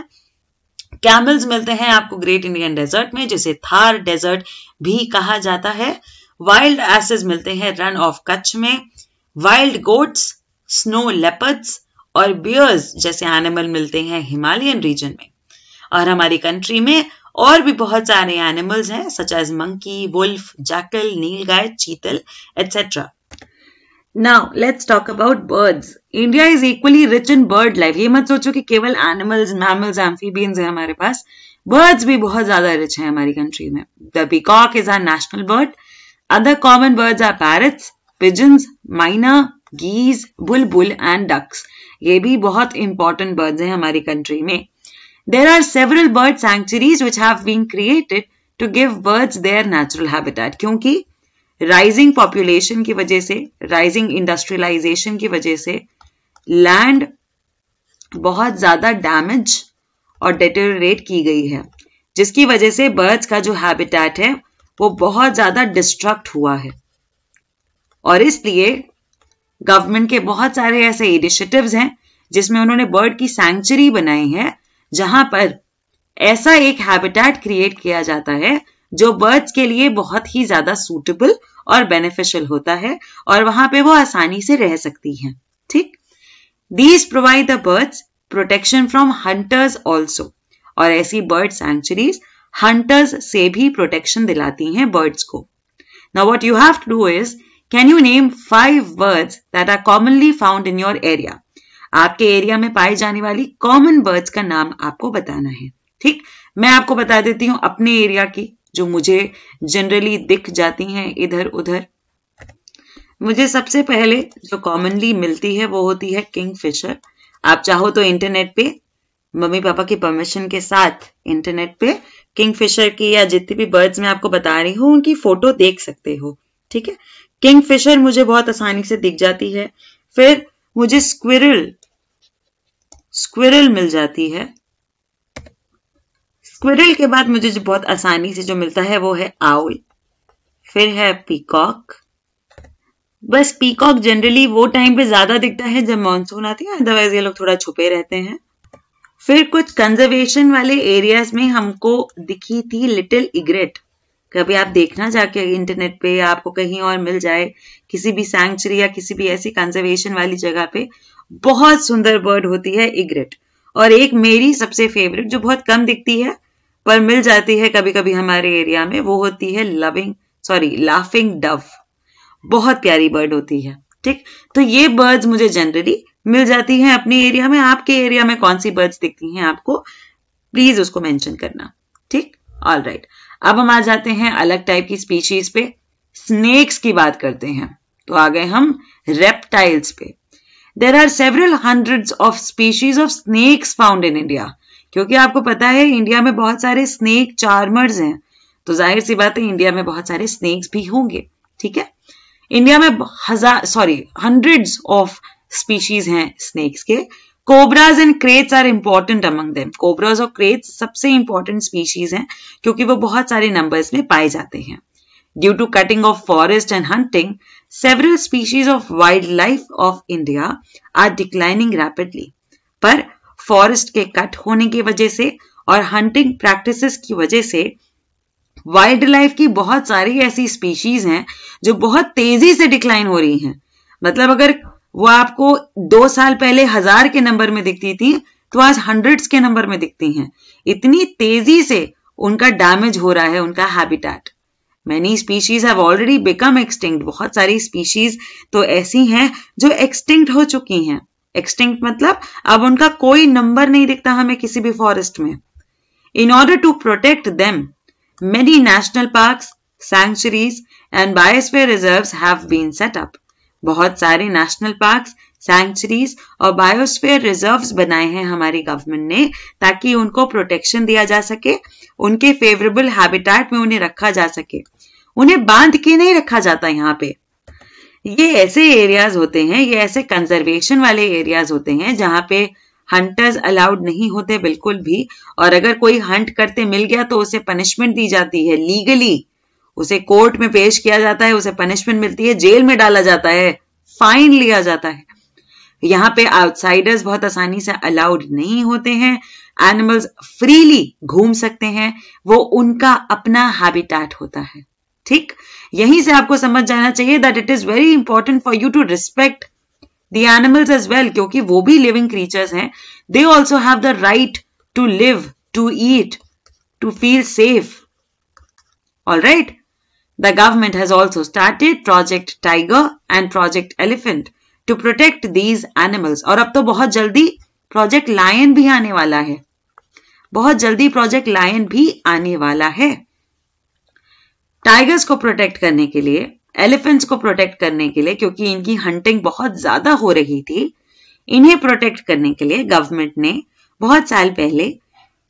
कैमल्स मिलते हैं आपको ग्रेट इंडियन डेजर्ट में जिसे थार डेजर्ट भी कहा जाता है वाइल्ड एसेस मिलते हैं रन ऑफ कच्छ में वाइल्ड गोट्स स्नो लेपर्ड्स और बियर्स जैसे एनिमल मिलते हैं हिमालयन रीजन में और हमारी कंट्री में और भी बहुत सारे एनिमल्स हैं such as monkey wolf jackal nilgai chital etcetera now let's talk about birds India is equally rich in bird life ये मत सोचो कि केवल एनिमल्स मैमल्स एम्फीबियंस है हमारे पास बर्ड्स भी बहुत ज्यादा रिच है हमारी कंट्री में the peacock is our national bird other common birds are parrots pigeons myna geese बुलबुल एंड डक्स ये भी बहुत इंपॉर्टेंट बर्ड्स हैं हमारी कंट्री में there are several bird sanctuaries which have been created to give birds their natural habitat क्योंकि rising population की वजह से राइजिंग इंडस्ट्रियलाइजेशन की वजह से लैंड बहुत ज्यादा डैमेज और डेटोरेट की गई है जिसकी वजह से बर्ड्स का जो हैबिटेट है वो बहुत ज्यादा डिस्ट्रक्ट हुआ है और इसलिए गवर्नमेंट के बहुत सारे ऐसे इनिशिएटिव हैं जिसमें उन्होंने बर्ड की सेंचुरी बनाई है जहां पर ऐसा एक हैबिटेट क्रिएट किया जाता है जो बर्ड्स के लिए बहुत ही ज्यादा सूटेबल और बेनिफिशियल होता है और वहां पे वो आसानी से रह सकती हैं ठीक these provide the birds protection from hunters also और ऐसी बर्ड सेंचुरीज हंटर्स से भी प्रोटेक्शन दिलाती हैं बर्ड्स को now what you have to do is can you name five words that are commonly found in your area आपके area में पाई जाने वाली कॉमन वर्ड्स का नाम आपको बताना है ठीक मैं आपको बता देती हूँ अपने एरिया की जो मुझे जनरली दिख जाती हैं इधर उधर मुझे सबसे पहले जो कॉमनली मिलती है वो होती है किंग फिशर आप चाहो तो इंटरनेट पे मम्मी पापा की परमिशन के साथ इंटरनेट पे किंग फिशर की या जितनी भी बर्ड्स मैं आपको बता रही हूँ उनकी फोटो देख सकते हो ठीक है किंग फिशर मुझे बहुत आसानी से दिख जाती है फिर मुझे स्क्विरल स्क्विरल मिल जाती है स्क्विरल के बाद मुझे जो बहुत आसानी से जो मिलता है वो है आउल फिर है पीकॉक बस पीकॉक जनरली वो टाइम पे ज्यादा दिखता है जब मानसून आती है अदरवाइज ये लोग थोड़ा छुपे रहते हैं फिर कुछ कंजर्वेशन वाले एरियाज में हमको दिखी थी लिटिल इग्रेट कभी आप देखना जाके इंटरनेट पे आपको कहीं और मिल जाए किसी भी सैंक्चुरी या किसी भी ऐसी कंजर्वेशन वाली जगह पे बहुत सुंदर बर्ड होती है इगरेट और एक मेरी सबसे फेवरेट जो बहुत कम दिखती है पर मिल जाती है कभी कभी हमारे एरिया में वो होती है लविंग सॉरी लाफिंग डव बहुत प्यारी बर्ड होती है ठीक तो ये बर्ड्स मुझे जनरली मिल जाती हैं अपने एरिया में आपके एरिया में कौन सी बर्ड्स दिखती हैं आपको प्लीज उसको मेंशन करना ठीक ऑल राइट right. अब हम आ जाते हैं अलग टाइप की स्पीशीज पे स्नेक्स की बात करते हैं तो आ गए हम रेप्टाइल्स पे there are several hundred of species of snakes found in India क्योंकि आपको पता है इंडिया में बहुत सारे स्नेक चार्मर्स हैं तो जाहिर सी बात है इंडिया में बहुत सारे स्नेक्स भी होंगे ठीक है इंडिया में हजार सॉरी हंड्रेड्स ऑफ स्पीशीज हैं स्नेक्स के cobras and kraits are important among them cobras और क्रेट्स सबसे इंपॉर्टेंट स्पीशीज हैं क्योंकि वो बहुत सारे नंबर्स में पाए जाते हैं due to cutting of forest and hunting several species of wild life of India are declining rapidly पर फॉरेस्ट के कट होने की वजह से और हंटिंग प्रैक्टिसेस की वजह से वाइल्ड लाइफ की बहुत सारी ऐसी स्पीशीज हैं जो बहुत तेजी से डिक्लाइन हो रही हैं मतलब अगर वो आपको दो साल पहले हजार के नंबर में दिखती थी तो आज हंड्रेड्स के नंबर में दिखती हैं इतनी तेजी से उनका डैमेज हो रहा है उनका habitat many species have already become extinct बहुत सारी स्पीशीज तो ऐसी हैं जो एक्सटिंक्ट हो चुकी हैं एक्सटिंक्ट मतलब अब उनका कोई नंबर नहीं दिखता हमें किसी भी फॉरेस्ट में in order to protect them many national park sanctuaries and biosphere reserves have been set up बहुत सारे नेशनल पार्क सेंचुरीज और बायोस्फीयर रिजर्व्स बनाए हैं हमारी गवर्नमेंट ने ताकि उनको प्रोटेक्शन दिया जा सके उनके फेवरेबल हैबिटेट में उन्हें रखा जा सके उन्हें बांध के नहीं रखा जाता यहाँ पे ये ऐसे एरियाज होते हैं ये ऐसे कंजर्वेशन वाले एरियाज होते हैं जहाँ पे हंटर्स अलाउड नहीं होते बिल्कुल भी और अगर कोई हंट करते मिल गया तो उसे पनिशमेंट दी जाती है लीगली उसे कोर्ट में पेश किया जाता है उसे पनिशमेंट मिलती है जेल में डाला जाता है फाइन लिया जाता है यहाँ पे आउटसाइडर्स बहुत आसानी से अलाउड नहीं होते हैं एनिमल्स फ्रीली घूम सकते हैं वो उनका अपना हैबिटेट होता है ठीक यहीं से आपको समझ जाना चाहिए that it is very important for you to respect the animals as well क्योंकि वो भी लिविंग क्रीचर्स हैं they also have the right to live to eat to feel safe all right The government has also started Project Tiger and Project Elephant to protect these animals. और अब तो बहुत जल्दी Project Lion भी आने वाला है बहुत जल्दी Project Lion भी आने वाला है टाइगर्स को प्रोटेक्ट करने के लिए एलिफेंट्स को प्रोटेक्ट करने के लिए क्योंकि इनकी हंटिंग बहुत ज्यादा हो रही थी इन्हें प्रोटेक्ट करने के लिए गवर्नमेंट ने बहुत साल पहले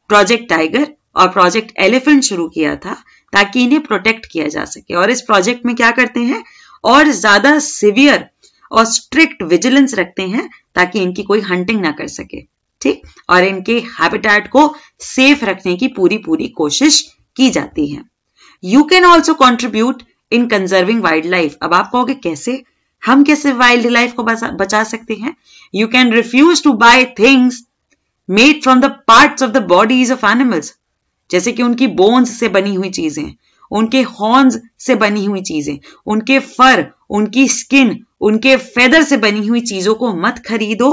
प्रोजेक्ट टाइगर और प्रोजेक्ट एलिफेंट शुरू किया था ताकि इन्हें प्रोटेक्ट किया जा सके और इस प्रोजेक्ट में क्या करते हैं और ज्यादा सिवियर और स्ट्रिक्ट विजिलेंस रखते हैं ताकि इनकी कोई हंटिंग ना कर सके ठीक और इनके हैबिटेट को सेफ रखने की पूरी पूरी कोशिश की जाती है you can also contribute in conserving wild life अब आप कहोगे कैसे हम कैसे वाइल्ड लाइफ को बचा सकते हैं you can refuse to buy things made from the part of the bodies of animals जैसे कि उनकी बोन्स से बनी हुई चीजें उनके हॉर्न्स से बनी हुई चीजें उनके फर उनकी स्किन उनके फेदर से बनी हुई चीजों को मत खरीदो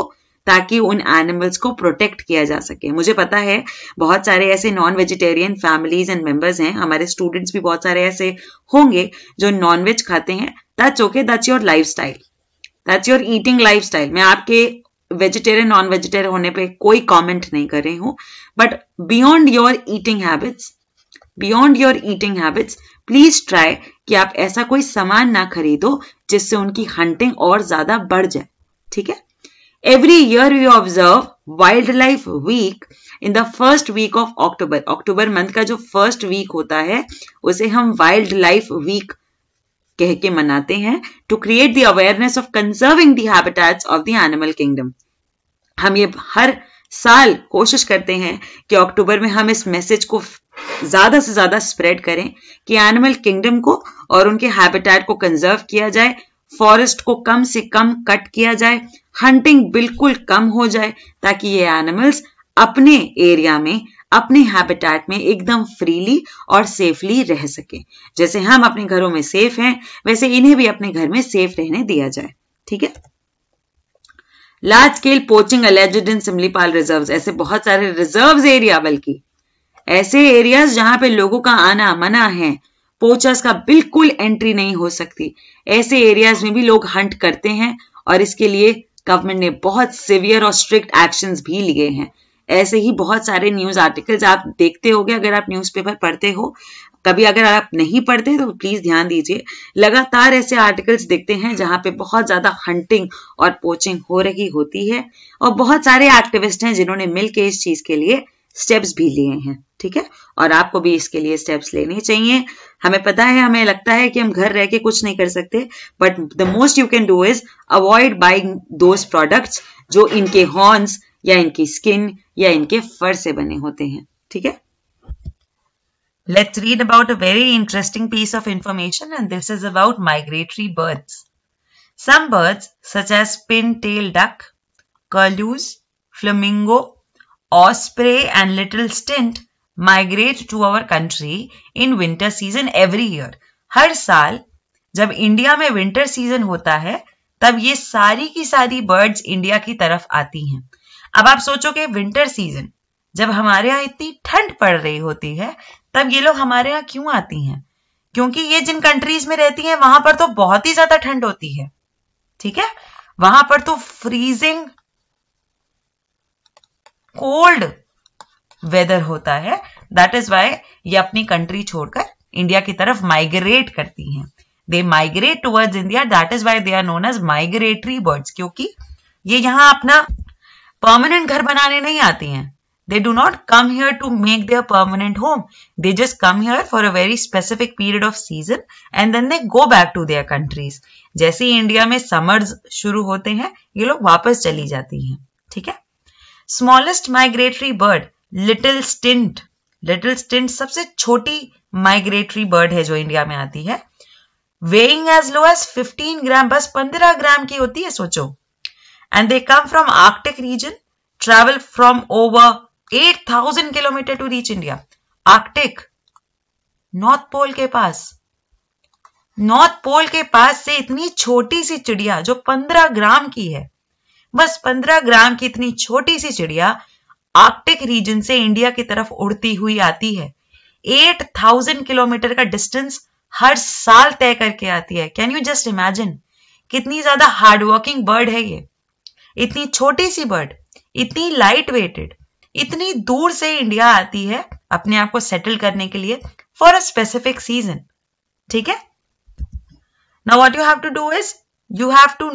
ताकि उन एनिमल्स को प्रोटेक्ट किया जा सके मुझे पता है बहुत सारे ऐसे non vegetarian families and members हैं हमारे स्टूडेंट्स भी बहुत सारे ऐसे होंगे जो नॉन वेज खाते हैं that's okay that's your life style that's your eating life style मैं आपके वेजिटेरियन नॉन वेजिटेरियन होने पे कोई कमेंट नहीं कर रही हूँ but beyond your eating habits beyond your eating habits please try कि आप ऐसा कोई सामान ना खरीदो जिससे उनकी हंटिंग और ज्यादा बढ़ जाए ठीक है every year you observe wild life week in the first week of October October month का जो फर्स्ट वीक होता है उसे हम वाइल्ड लाइफ वीक कह के मनाते हैं to create the awareness of conserving the of the animal kingdom हम ये हर साल कोशिश करते हैं कि अक्टूबर में हम इस मैसेज को ज्यादा से ज्यादा स्प्रेड करें कि एनिमल किंगडम को और उनके हैबिटेट को कंजर्व किया जाए फॉरेस्ट को कम से कम कट किया जाए हंटिंग बिल्कुल कम हो जाए ताकि ये एनिमल्स अपने एरिया में अपने हैबिटेट में एकदम फ्रीली और सेफली रह सके जैसे हम अपने घरों में सेफ हैं वैसे इन्हें भी अपने घर में सेफ रहने दिया जाए ठीक है large scale poaching alleged in Similipal reserve ऐसे बहुत सारे रिजर्व एरिया बल्कि ऐसे एरियाज जहां पे लोगों का आना मना है पोचर्स का बिल्कुल एंट्री नहीं हो सकती ऐसे एरियाज में भी लोग हंट करते हैं और इसके लिए गवर्नमेंट ने बहुत सिवियर और स्ट्रिक्ट एक्शन भी लिए हैं ऐसे ही बहुत सारे न्यूज आर्टिकल्स आप देखते होगे अगर आप न्यूज़पेपर पढ़ते हो कभी अगर आप नहीं पढ़ते तो प्लीज ध्यान दीजिए लगातार ऐसे आर्टिकल्स देखते हैं जहां पे बहुत ज्यादा हंटिंग और पोचिंग हो रही होती है और बहुत सारे एक्टिविस्ट हैं जिन्होंने मिलकर इस चीज के लिए स्टेप्स भी लिए हैं ठीक है और आपको भी इसके लिए स्टेप्स लेने चाहिए हमें पता है हमें लगता है कि हम घर रह के कुछ नहीं कर सकते but the most you can do is avoid buying those products जो इनके हॉर्न्स या इनकी स्किन या इनके फर से बने होते हैं ठीक है Let's read about a very interesting piece of information and this is about migratory birds. Some birds such as pin-tailed duck, curlews, flamingo, osprey and little stint migrate to our country in winter season every year. Har saal jab India mein winter season hota hai tab ye sari ki sari birds India ki taraf aati hain. Ab aap socho ke winter season जब हमारे यहाँ इतनी ठंड पड़ रही होती है तब ये लोग हमारे यहाँ क्यों आती हैं क्योंकि ये जिन कंट्रीज में रहती हैं वहां पर तो बहुत ही ज्यादा ठंड होती है ठीक है वहां पर तो फ्रीजिंग कोल्ड वेदर होता है दैट इज वाई ये अपनी कंट्री छोड़कर इंडिया की तरफ माइग्रेट करती हैं they migrate towards India that is why they are known as migratory birds क्योंकि ये यहां अपना परमानेंट घर बनाने नहीं आती हैं They do not come here to make their permanent home. They just come here for a very specific period of season and then they go back to their countries. जैसे ही इंडिया में summers शुरू होते हैं ये लोग वापस चली जाती हैं ठीक है smallest migratory bird little stint little stint सबसे छोटी माइग्रेटरी बर्ड है जो इंडिया में आती है weighing as low as 15 gram बस 15 ग्राम की होती है सोचो and they come from Arctic region travel from over 8000 kilometre to reach India Arctic north pole के पास नॉर्थ पोल के पास से इतनी छोटी सी चिड़िया जो 15 ग्राम की है बस 15 ग्राम की इतनी छोटी सी चिड़िया आर्कटिक रीजन से इंडिया की तरफ उड़ती हुई आती है 8000 किलोमीटर का डिस्टेंस हर साल तय करके आती है कैन यू जस्ट इमेजिन कितनी ज्यादा हार्डवर्किंग बर्ड है ये इतनी छोटी सी बर्ड इतनी लाइट वेटेड इतनी दूर से इंडिया आती है अपने आप को सेटल करने के लिए फॉर अ स्पेसिफिक सीजन ठीक है ना what you have to do is you have to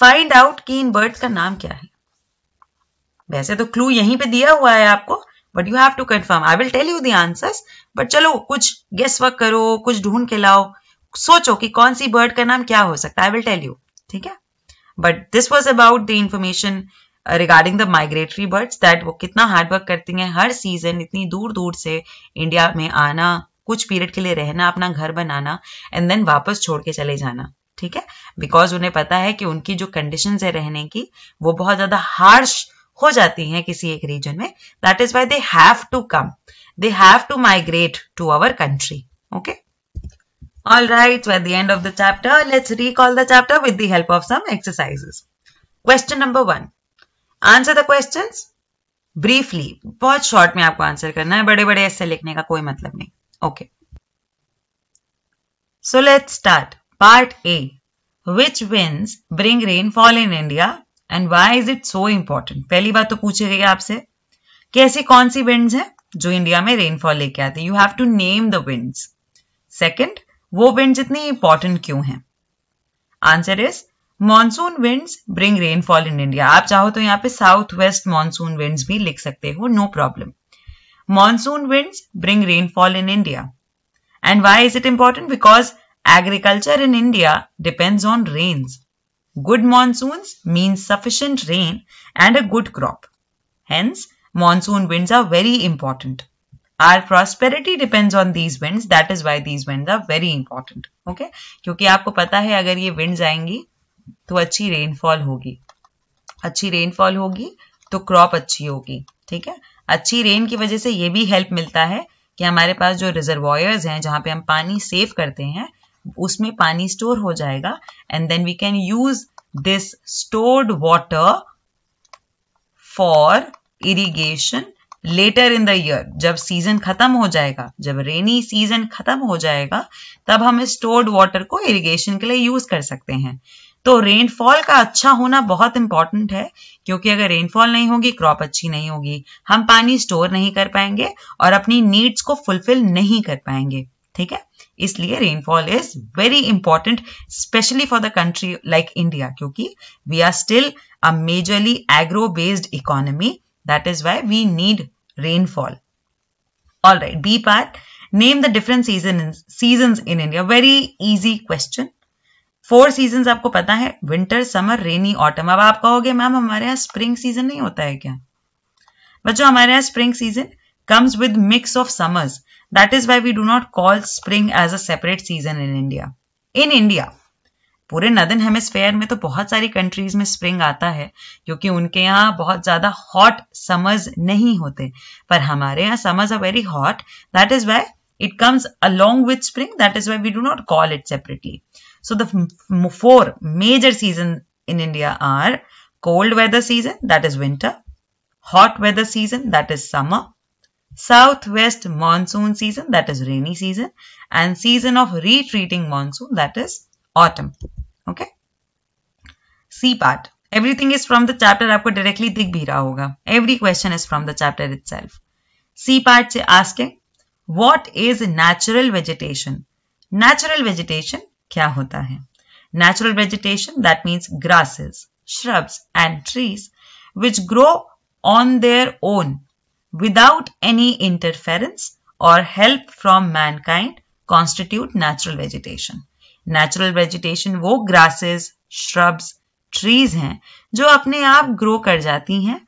find out कि इन बर्ड्स का नाम क्या है वैसे तो क्लू यहीं पे दिया हुआ है आपको but you have to confirm I will tell you the answers but चलो कुछ गेस वर्क करो कुछ ढूंढ के लाओ सोचो कि कौन सी बर्ड का नाम क्या हो सकता है आई विल टेल यू ठीक है but this was about the information regarding the migratory birds that वो कितना हार्डवर्क करती हैं हर सीजन इतनी दूर दूर से इंडिया में आना कुछ पीरियड के लिए रहना अपना घर बनाना एंड देन वापस छोड़ के चले जाना ठीक है बिकॉज उन्हें पता है कि उनकी जो कंडीशन है रहने की वो बहुत ज्यादा हार्श हो जाती हैं किसी एक रीजन में that is why they have to come they have to migrate to our country okay All right, so at the end of the chapter, let's recall the chapter with the help of some exercises. Question number one. Answer the question briefly बहुत short में आपको answer करना है बड़े बड़े ऐसे लिखने का कोई मतलब नहीं okay so let start part A which winds bring rainfall in India and why is it so important पहली बात तो पूछे गई आपसे कि ऐसी कौन सी विंड्स है जो इंडिया में रेनफॉल लेके आते हैं you have to name the winds second वो विंड्स इतनी इंपॉर्टेंट क्यों है answer is monsoon winds bring rainfall in India आप चाहो तो यहाँ पे साउथ वेस्ट मॉनसून विंड्स भी लिख सकते हो no problem monsoon winds bring rainfall in India and why is it important because agriculture in India depends on rains good monsoons means sufficient rain and a good crop. Hence, monsoon winds are very important. Our prosperity depends on these winds. That is why these winds are very important. Okay? क्योंकि आपको पता है अगर ये winds आएंगी तो अच्छी rainfall होगी अच्छी रेनफॉल होगी तो क्रॉप अच्छी होगी ठीक है अच्छी रेन की वजह से ये भी हेल्प मिलता है कि हमारे पास जो रिजर्वॉयर्स हैं जहाँ पे हम पानी सेव करते हैं उसमें पानी स्टोर हो जाएगा and then we can use this stored water for irrigation later in the year जब सीजन खत्म हो जाएगा जब रेनी सीजन खत्म हो जाएगा तब हम इस स्टोर्ड वाटर को इरिगेशन के लिए यूज कर सकते हैं तो रेनफॉल का अच्छा होना बहुत इंपॉर्टेंट है क्योंकि अगर रेनफॉल नहीं होगी क्रॉप अच्छी नहीं होगी हम पानी स्टोर नहीं कर पाएंगे और अपनी नीड्स को फुलफिल नहीं कर पाएंगे ठीक है इसलिए rainfall is very important specially for the country like India क्योंकि we are still a majorly agro based economy that is why we need rainfall all right B part name the different season season in India very easy question four season आपको पता है winter summer रेनी autumn अब आप कहोगे ma'am हमारे यहाँ spring season नहीं होता है क्या बच्चों हमारे यहाँ spring season comes with mix of summers that is why we do not call spring as a separate season in India in India पूरे नदन हेमिस्फेयर में तो बहुत सारी कंट्रीज में स्प्रिंग आता है क्योंकि उनके यहाँ बहुत ज्यादा हॉट समर्स नहीं होते पर हमारे यहाँ summers are very hot that is why it comes along with spring that is why we do not call it separately So the four major seasons in India are cold weather season, that is winter, hot weather season, that is summer, southwest monsoon season, that is rainy season, and season of retreating monsoon, that is autumn. Okay. C part. Everything is from the chapter आपको directly दिख भी रहा होगा. Every question is from the chapter itself. C part से asking, what is natural vegetation? Natural vegetation क्या होता है natural vegetation that means grasses shrubs and trees which grow on their own without any interference और help from mankind constitute natural vegetation natural vegetation वो grasses shrubs trees हैं जो अपने आप grow कर जाती हैं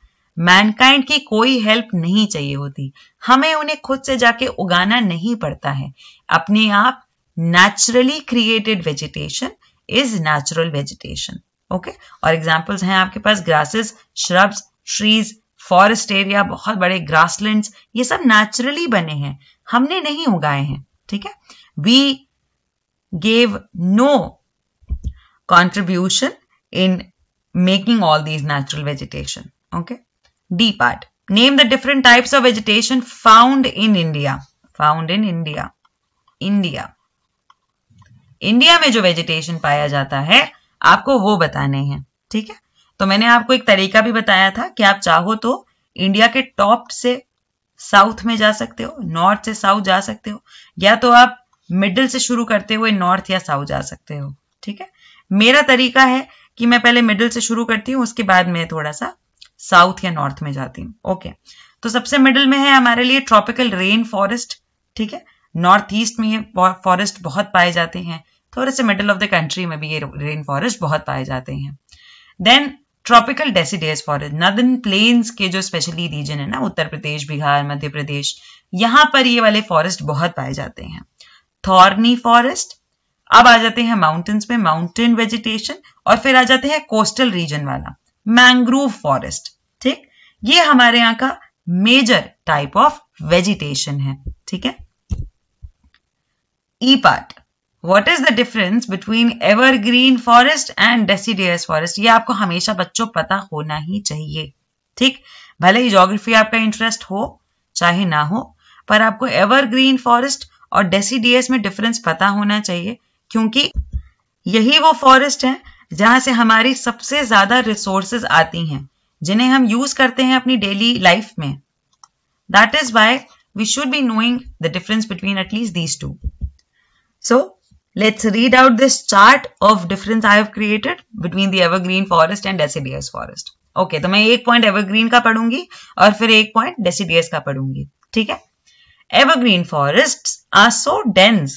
मैनकाइंड की कोई हेल्प नहीं चाहिए होती हमें उन्हें खुद से जाके उगाना नहीं पड़ता है अपने आप naturally created vegetation is natural vegetation. Okay और एग्जाम्पल्स हैं आपके पास grasses shrubs trees forest area बहुत बड़े ग्रासलैंड ये सब नेचुरली बने हैं हमने नहीं उगाए हैं ठीक है we gave no contribution in making all these natural vegetation okay D part name the different types of vegetation found in India found in India India India में जो वेजिटेशन पाया जाता है आपको वो बताने हैं ठीक है तो मैंने आपको एक तरीका भी बताया था कि आप चाहो तो इंडिया के टॉप से साउथ में जा सकते हो नॉर्थ से साउथ जा सकते हो या तो आप मिडिल से शुरू करते हुए नॉर्थ या साउथ जा सकते हो ठीक है मेरा तरीका है कि मैं पहले मिडिल से शुरू करती हूँ उसके बाद मैं थोड़ा सा साउथ या नॉर्थ में जाती हूँ ओके तो सबसे मिडिल में है हमारे लिए ट्रॉपिकल रेन फॉरेस्ट ठीक है नॉर्थ ईस्ट में ये फॉरेस्ट बहुत पाए जाते हैं थोड़े से मिडल ऑफ द कंट्री में भी ये रेन फॉरेस्ट बहुत पाए जाते हैं then tropical deciduous forest northern plains के जो स्पेशली रीजन है ना उत्तर प्रदेश बिहार मध्य प्रदेश यहां पर ये वाले फॉरेस्ट बहुत पाए जाते हैं थॉर्नी फॉरेस्ट अब आ जाते हैं माउंटेन्स में माउंटेन वेजिटेशन और फिर आ जाते हैं कोस्टल रीजन वाला मैंग्रोव फॉरेस्ट ठीक ये हमारे यहाँ का मेजर टाइप ऑफ वेजिटेशन है ठीक है E part what is the difference between evergreen forest and deciduous forest ये आपको हमेशा बच्चों पता होना ही चाहिए ठीक भले ही जोग्राफी आपका इंटरेस्ट हो चाहे ना हो पर आपको एवरग्रीन फॉरेस्ट और डेसीडियस में डिफरेंस पता होना चाहिए क्योंकि यही वो फॉरेस्ट है जहां से हमारी सबसे ज्यादा रिसोर्सेज आती हैं जिन्हें हम यूज करते हैं अपनी डेली लाइफ में that is why we should be knowing the difference between at least these two So let's read out this chart of difference I have created between the evergreen forest and deciduous forest. Okay okay, तो मैं एक point evergreen का पढ़ूंगी और फिर एक point deciduous का पढ़ूंगी ठीक है evergreen forest are so dense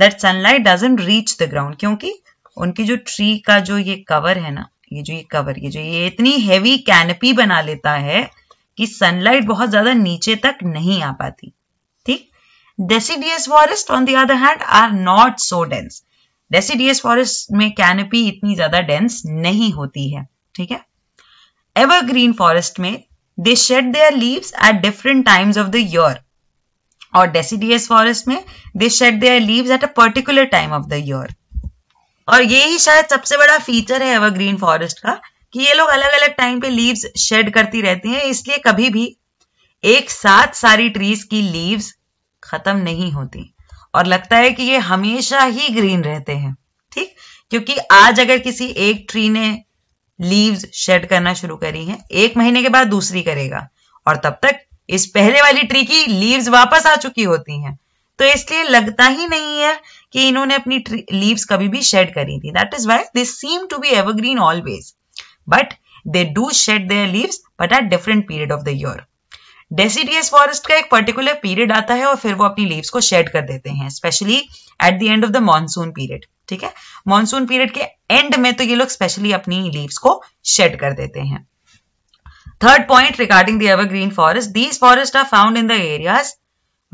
that sunlight doesn't reach the ground क्योंकि उनकी जो ट्री का जो ये कवर है ना ये जो ये कवर ये जो ये इतनी हेवी कैनपी बना लेता है कि सनलाइट बहुत ज्यादा नीचे तक नहीं आ पाती ठीक Deciduous forest on the other hand are not so dense. deciduous forest में canopy इतनी ज्यादा dense नहीं होती है ठीक है evergreen forest में they shed their leaves at different times of the year और डेसिडियस फॉरेस्ट में they shed their leaves at a particular time of the year और ये ही शायद सबसे बड़ा फीचर है एवरग्रीन फॉरेस्ट का कि ये लोग अलग अलग टाइम पे लीव्स शेड करती रहती हैं इसलिए कभी भी एक साथ सारी ट्रीज की लीव्स खत्म नहीं होती और लगता है कि ये हमेशा ही ग्रीन रहते हैं ठीक क्योंकि आज अगर किसी एक ट्री ने लीव्स शेड करना शुरू करी है एक महीने के बाद दूसरी करेगा और तब तक इस पहले वाली ट्री की लीव्स वापस आ चुकी होती हैं तो इसलिए लगता ही नहीं है कि इन्होंने अपनी लीव्स कभी भी शेड करी थी that is why they seem to be evergreen always but they do shed their leaves but at different period of the year deciduous forest का एक पर्टिकुलर पीरियड आता है और फिर वो अपनी लीव्स को शेड कर देते हैं specially at the end of the monsoon period ठीक है मॉनसून पीरियड के एंड में तो ये लोग स्पेशली अपनी लीव्स को शेड कर देते हैं third point regarding the evergreen forest these forest are found in the areas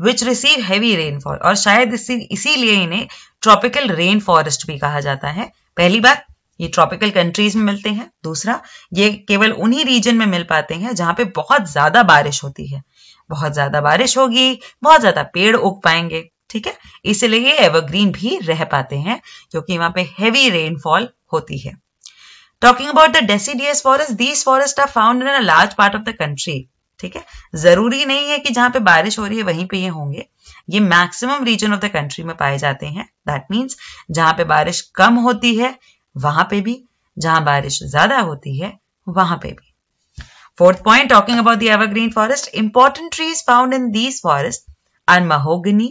which receive heavy rainfall और शायद इसी इसीलिए इन्हें ट्रॉपिकल रेन फॉरेस्ट भी कहा जाता है पहली बात ये ट्रॉपिकल कंट्रीज में मिलते हैं दूसरा ये केवल उन्हीं रीजन में मिल पाते हैं जहां पे बहुत ज्यादा बारिश होती है बहुत ज्यादा बारिश होगी बहुत ज्यादा पेड़ उग पाएंगे ठीक है इसलिए ये एवरग्रीन भी रह पाते हैं क्योंकि वहां पे हैवी रेनफॉल होती है talking about the deciduous forest these forest are found in a large part of the country ठीक है जरूरी नहीं है कि जहां पे बारिश हो रही है वहीं पे ये होंगे ये maximum region of the country में पाए जाते हैं दैट मीन्स जहां पे बारिश कम होती है वहां पे भी जहां बारिश ज्यादा होती है वहां पे भी fourth point talking about the evergreen forest important trees found in these forest are mahogany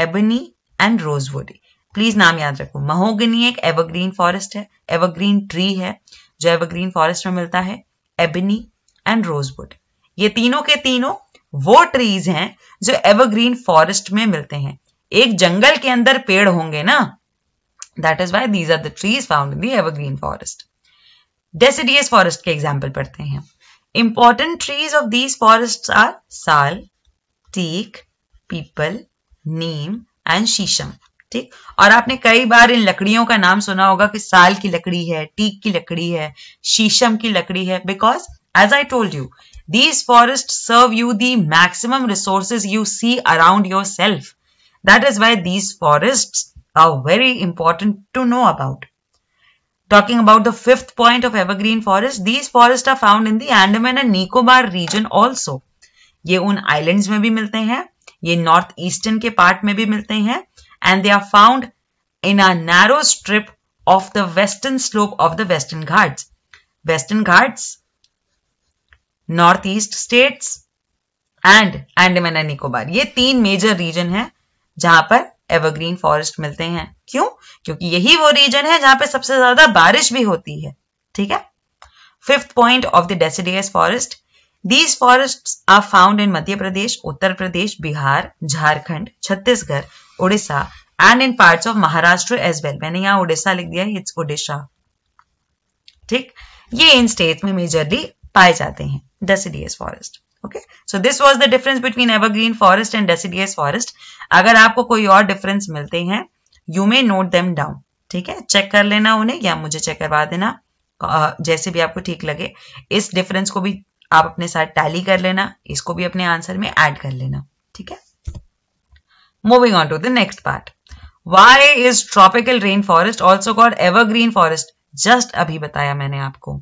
ebony and rosewood. Please नाम याद रखो महोगनी एक एवरग्रीन फॉरेस्ट है एवरग्रीन ट्री है जो एवरग्रीन फॉरेस्ट में मिलता है एबनी एंड रोजवुड ये तीनों के तीनों वो ट्रीज हैं जो एवरग्रीन फॉरेस्ट में मिलते हैं एक जंगल के अंदर पेड़ होंगे ना that is why these are the trees found in the evergreen forest deciduous forest के एग्जाम्पल पढ़ते हैं important trees of these forest are sal teak peepal neem and shisham ठीक और आपने कई बार इन लकड़ियों का नाम सुना होगा कि साल की लकड़ी है टीक की लकड़ी है शीशम की लकड़ी है because as I told you these forest serve you the maximum resources you see around yourself that is why these forest How very important to know about. Talking about the fifth point of evergreen forest, these forests are found in the Andaman and Nicobar region also. ये उन islands में भी मिलते हैं ये north eastern के part में भी मिलते हैं and they are found in a narrow strip of the western slope of the western ghats. western ghats, northeast states and Andaman and Nicobar. Nicobar ये तीन मेजर रीजन है जहां पर एवरग्रीन फॉरेस्ट मिलते हैं क्यों क्योंकि यही वो रीजन है जहां पे सबसे ज्यादा बारिश भी होती है ठीक है fifth point of the deciduous forest these forest are found in Madhya Pradesh Uttar Pradesh Bihar Jharkhand Chhattisgarh Orissa and in part of Maharashtra as well मैंने यहाँ उड़ीसा लिख दिया इट्स उड़ीसा ठीक ये इन स्टेट में मेजरली पाए जाते हैं deciduous forest okay so this was the difference between evergreen forest and deciduous forest अगर आपको कोई और डिफरेंस मिलते हैं you may note them down ठीक है चेक कर लेना उन्हें या मुझे चेक करवा देना जैसे भी आपको ठीक लगे इस डिफरेंस को भी आप अपने साथ टैली कर लेना इसको भी अपने आंसर में ऐड कर लेना ठीक है moving on to the next part why is tropical rain forest also called evergreen forest just अभी बताया मैंने आपको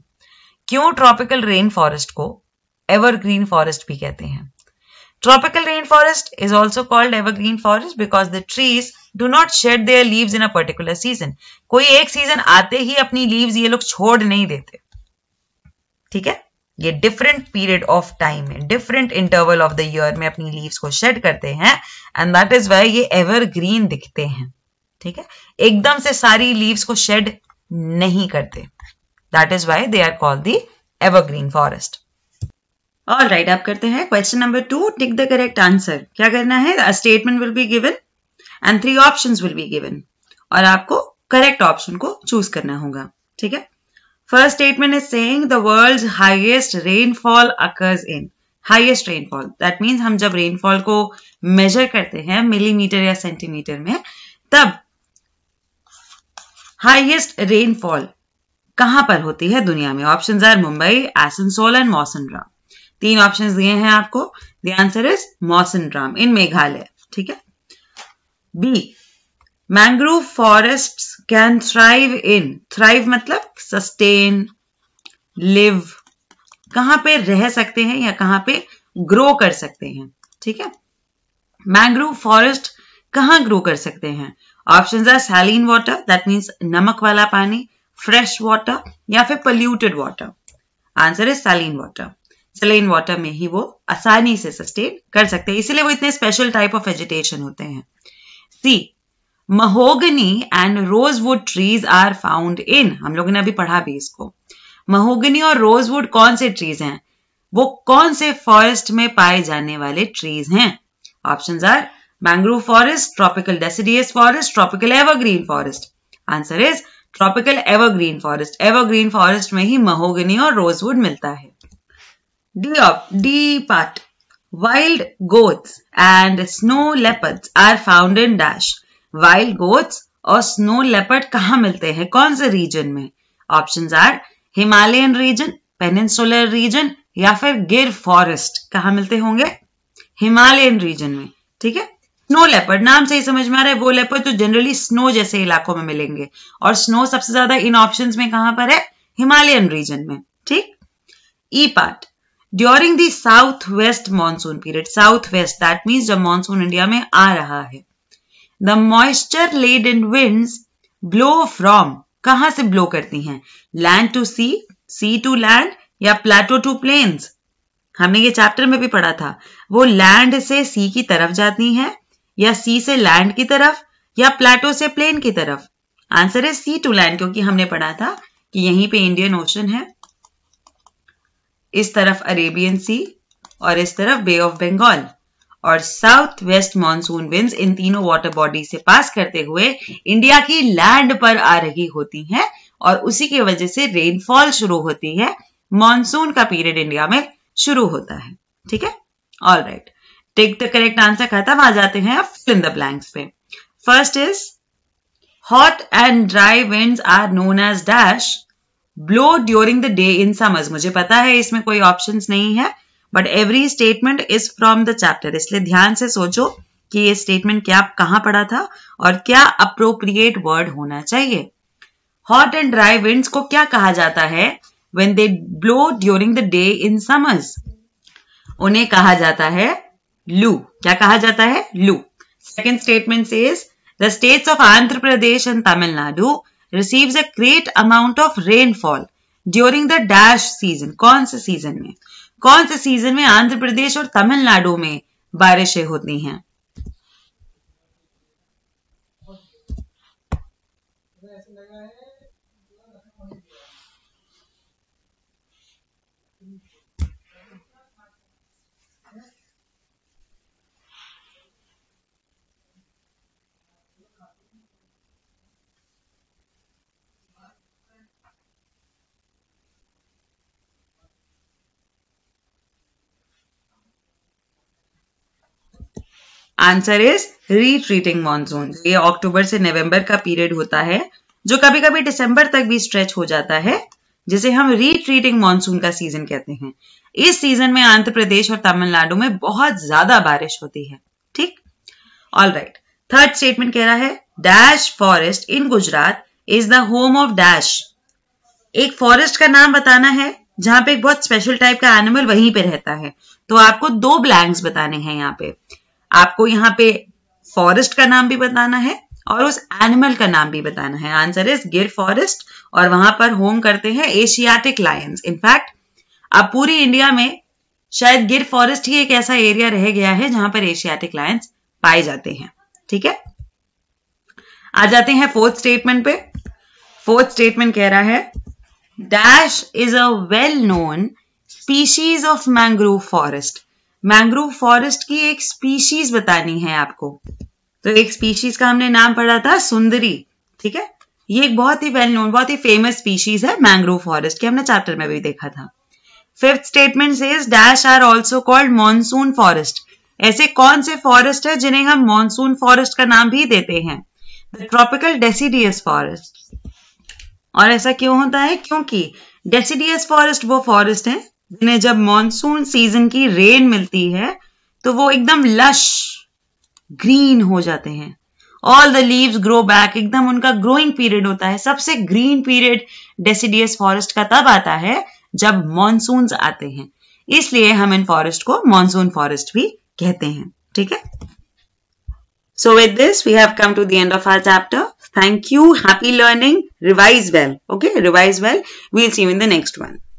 क्यों ट्रॉपिकल रेन फॉरेस्ट को एवरग्रीन फॉरेस्ट भी कहते हैं tropical rain forest is also called evergreen forest because the trees do not shed their leaves in a particular season. कोई एक सीजन आते ही अपनी leaves ये लोग छोड़ नहीं देते ठीक है ये डिफरेंट पीरियड ऑफ टाइम में different interval of the year में अपनी लीव्स को शेड करते हैं एंड दैट इज वाई ये एवरग्रीन दिखते हैं ठीक है एकदम से सारी लीव्स को शेड नहीं करते that is why they are called the evergreen forest all right right, आप करते हैं question number two tick the correct answer क्या करना है statement will be given and three option will be given और आपको करेक्ट ऑप्शन को choose करना होगा ठीक है first statement is saying the world highest rainfall occurs in highest rainfall that means हम जब रेनफॉल को मेजर करते हैं मिलीमीटर या सेंटीमीटर में तब हाईएस्ट रेनफॉल कहां पर होती है दुनिया में option are Mumbai Asansol and Mawsynram तीन ऑप्शंस दिए हैं आपको the answer is Mawsynram in Meghalaya ठीक है B mangrove forest can thrive in thrive मतलब सस्टेन लिव कहां पे रह सकते हैं या कहां पे ग्रो कर सकते हैं ठीक है मैंग्रोव फॉरेस्ट कहां ग्रो कर सकते हैं options are saline water that means नमक वाला पानी फ्रेश वाटर या फिर polluted water answer is saline water saline water में ही वो आसानी से सस्टेन कर सकते हैं इसीलिए वो इतने स्पेशल टाइप ऑफ वेजिटेशन होते हैं C mahogany and rosewood trees are found in हम लोगों ने अभी पढ़ा भी इसको महोगनी और रोजवुड कौन से ट्रीज हैं वो कौन से फॉरेस्ट में पाए जाने वाले ट्रीज हैं option are mangrove forest tropical deciduous forest tropical evergreen forest answer is tropical evergreen forest evergreen forest में ही महोगनी और रोजवुड मिलता है D of D part. Wild goats and snow leopards are found in dash. Wild goats और snow leopard कहाँ मिलते हैं कौन से रीजन में option are Himalayan region Peninsular region या फिर गिर फॉरेस्ट कहाँ मिलते होंगे हिमालयन रीजन में ठीक है स्नो लेपर्ड नाम से ही समझ में आ रहा है वो लेपर्ड जो जनरली स्नो जैसे इलाकों में मिलेंगे और स्नो सबसे ज्यादा इन ऑप्शंस में कहां पर है हिमालयन रीजन में ठीक E e part during the south west monsoon period south west that means जब मानसून इंडिया में आ रहा है the moisture laden wind blow from कहां से ब्लो करती हैं land to sea sea to land या प्लेटो टू प्लेन्स हमने ये चैप्टर में भी पढ़ा था वो लैंड से सी की तरफ जाती हैं या सी से लैंड की तरफ या प्लेटो से प्लेन की तरफ आंसर है सी टू लैंड क्योंकि हमने पढ़ा था कि यहीं पे इंडियन ओशन है इस तरफ अरेबियन सी और इस तरफ बे ऑफ बंगाल और south west monsoon winds in तीनों वाटर बॉडी से पास करते हुए इंडिया की लैंड पर आ रही होती हैं और उसी की वजह से रेनफॉल शुरू होती है मानसून का पीरियड इंडिया में शुरू होता है ठीक है all right take the correct answer खत्म आ जाते हैं अब फिल इन द ब्लैंक्स पे first is hot and dry winds are known as dash blow during the day in summers मुझे पता है इसमें कोई ऑप्शन नहीं है but every statement is from the chapter इसलिए ध्यान से सोचो कि ये स्टेटमेंट क्या कहां पढ़ा था और क्या अप्रोप्रिएट वर्ड होना चाहिए हॉट एंड ड्राई विंड्स को क्या कहा जाता है when they blow during the day in summers उन्हें कहा जाता है लू क्या कहा जाता है loo second statement is the states of Andhra Pradesh and Tamil Nadu receives a great amount of rainfall during the dash season कौन से सीजन में कौन से सीजन में आंध्र प्रदेश और तमिलनाडु में बारिशें होती हैं आंसर इज रीट्रीटिंग मानसून ये अक्टूबर से नवंबर का पीरियड होता है जो कभी कभी दिसंबर तक भी स्ट्रेच हो जाता है जिसे हम रीट्रीटिंग मानसून का सीजन कहते हैं इस सीजन में आंध्र प्रदेश और तमिलनाडु में बहुत ज्यादा बारिश होती है ठीक ऑल राइट थर्ड स्टेटमेंट कह रहा है dash forest in Gujarat is the home of dash एक फॉरेस्ट का नाम बताना है जहां पे एक बहुत स्पेशल टाइप का एनिमल वहीं पे रहता है तो आपको दो ब्लैंक्स बताने हैं यहाँ पे आपको यहाँ पे फॉरेस्ट का नाम भी बताना है और उस एनिमल का नाम भी बताना है आंसर इज गिर फॉरेस्ट और वहां पर होम करते हैं एशियाटिक लायंस इनफैक्ट अब पूरी इंडिया में शायद गिर फॉरेस्ट ही एक ऐसा एरिया रह गया है जहां पर एशियाटिक लायंस पाए जाते हैं ठीक है आ जाते हैं फोर्थ स्टेटमेंट पे फोर्थ स्टेटमेंट कह रहा है dash is a well known species of mangrove forest mangrove forest की एक स्पीशीज बतानी है आपको तो एक स्पीशीज का हमने नाम पढ़ा था सुंदरी ठीक है ये एक बहुत ही वेल नोन बहुत ही फेमस स्पीशीज है मैंग्रोव फॉरेस्ट की हमने चैप्टर में भी देखा था fifth statement is dash are also called monsoon forest ऐसे कौन से फॉरेस्ट है जिन्हें हम मॉनसून फॉरेस्ट का नाम भी देते हैं द ट्रॉपिकल डेसीडियस फॉरेस्ट और ऐसा क्यों होता है क्योंकि डेसीडियस फॉरेस्ट वो फॉरेस्ट है जिन्हें जब मॉनसून सीजन की रेन मिलती है तो वो एकदम लश ग्रीन हो जाते हैं all the leaves grow back एकदम उनका ग्रोइंग पीरियड होता है सबसे ग्रीन पीरियड डेसिडियस फॉरेस्ट का तब आता है जब मॉनसून आते हैं इसलिए हम इन फॉरेस्ट को मॉनसून फॉरेस्ट भी कहते हैं ठीक है so with this we have come to the chapter thank you chapter. Thank you. Happy learning. Revise well Okay, revise well. We'll see you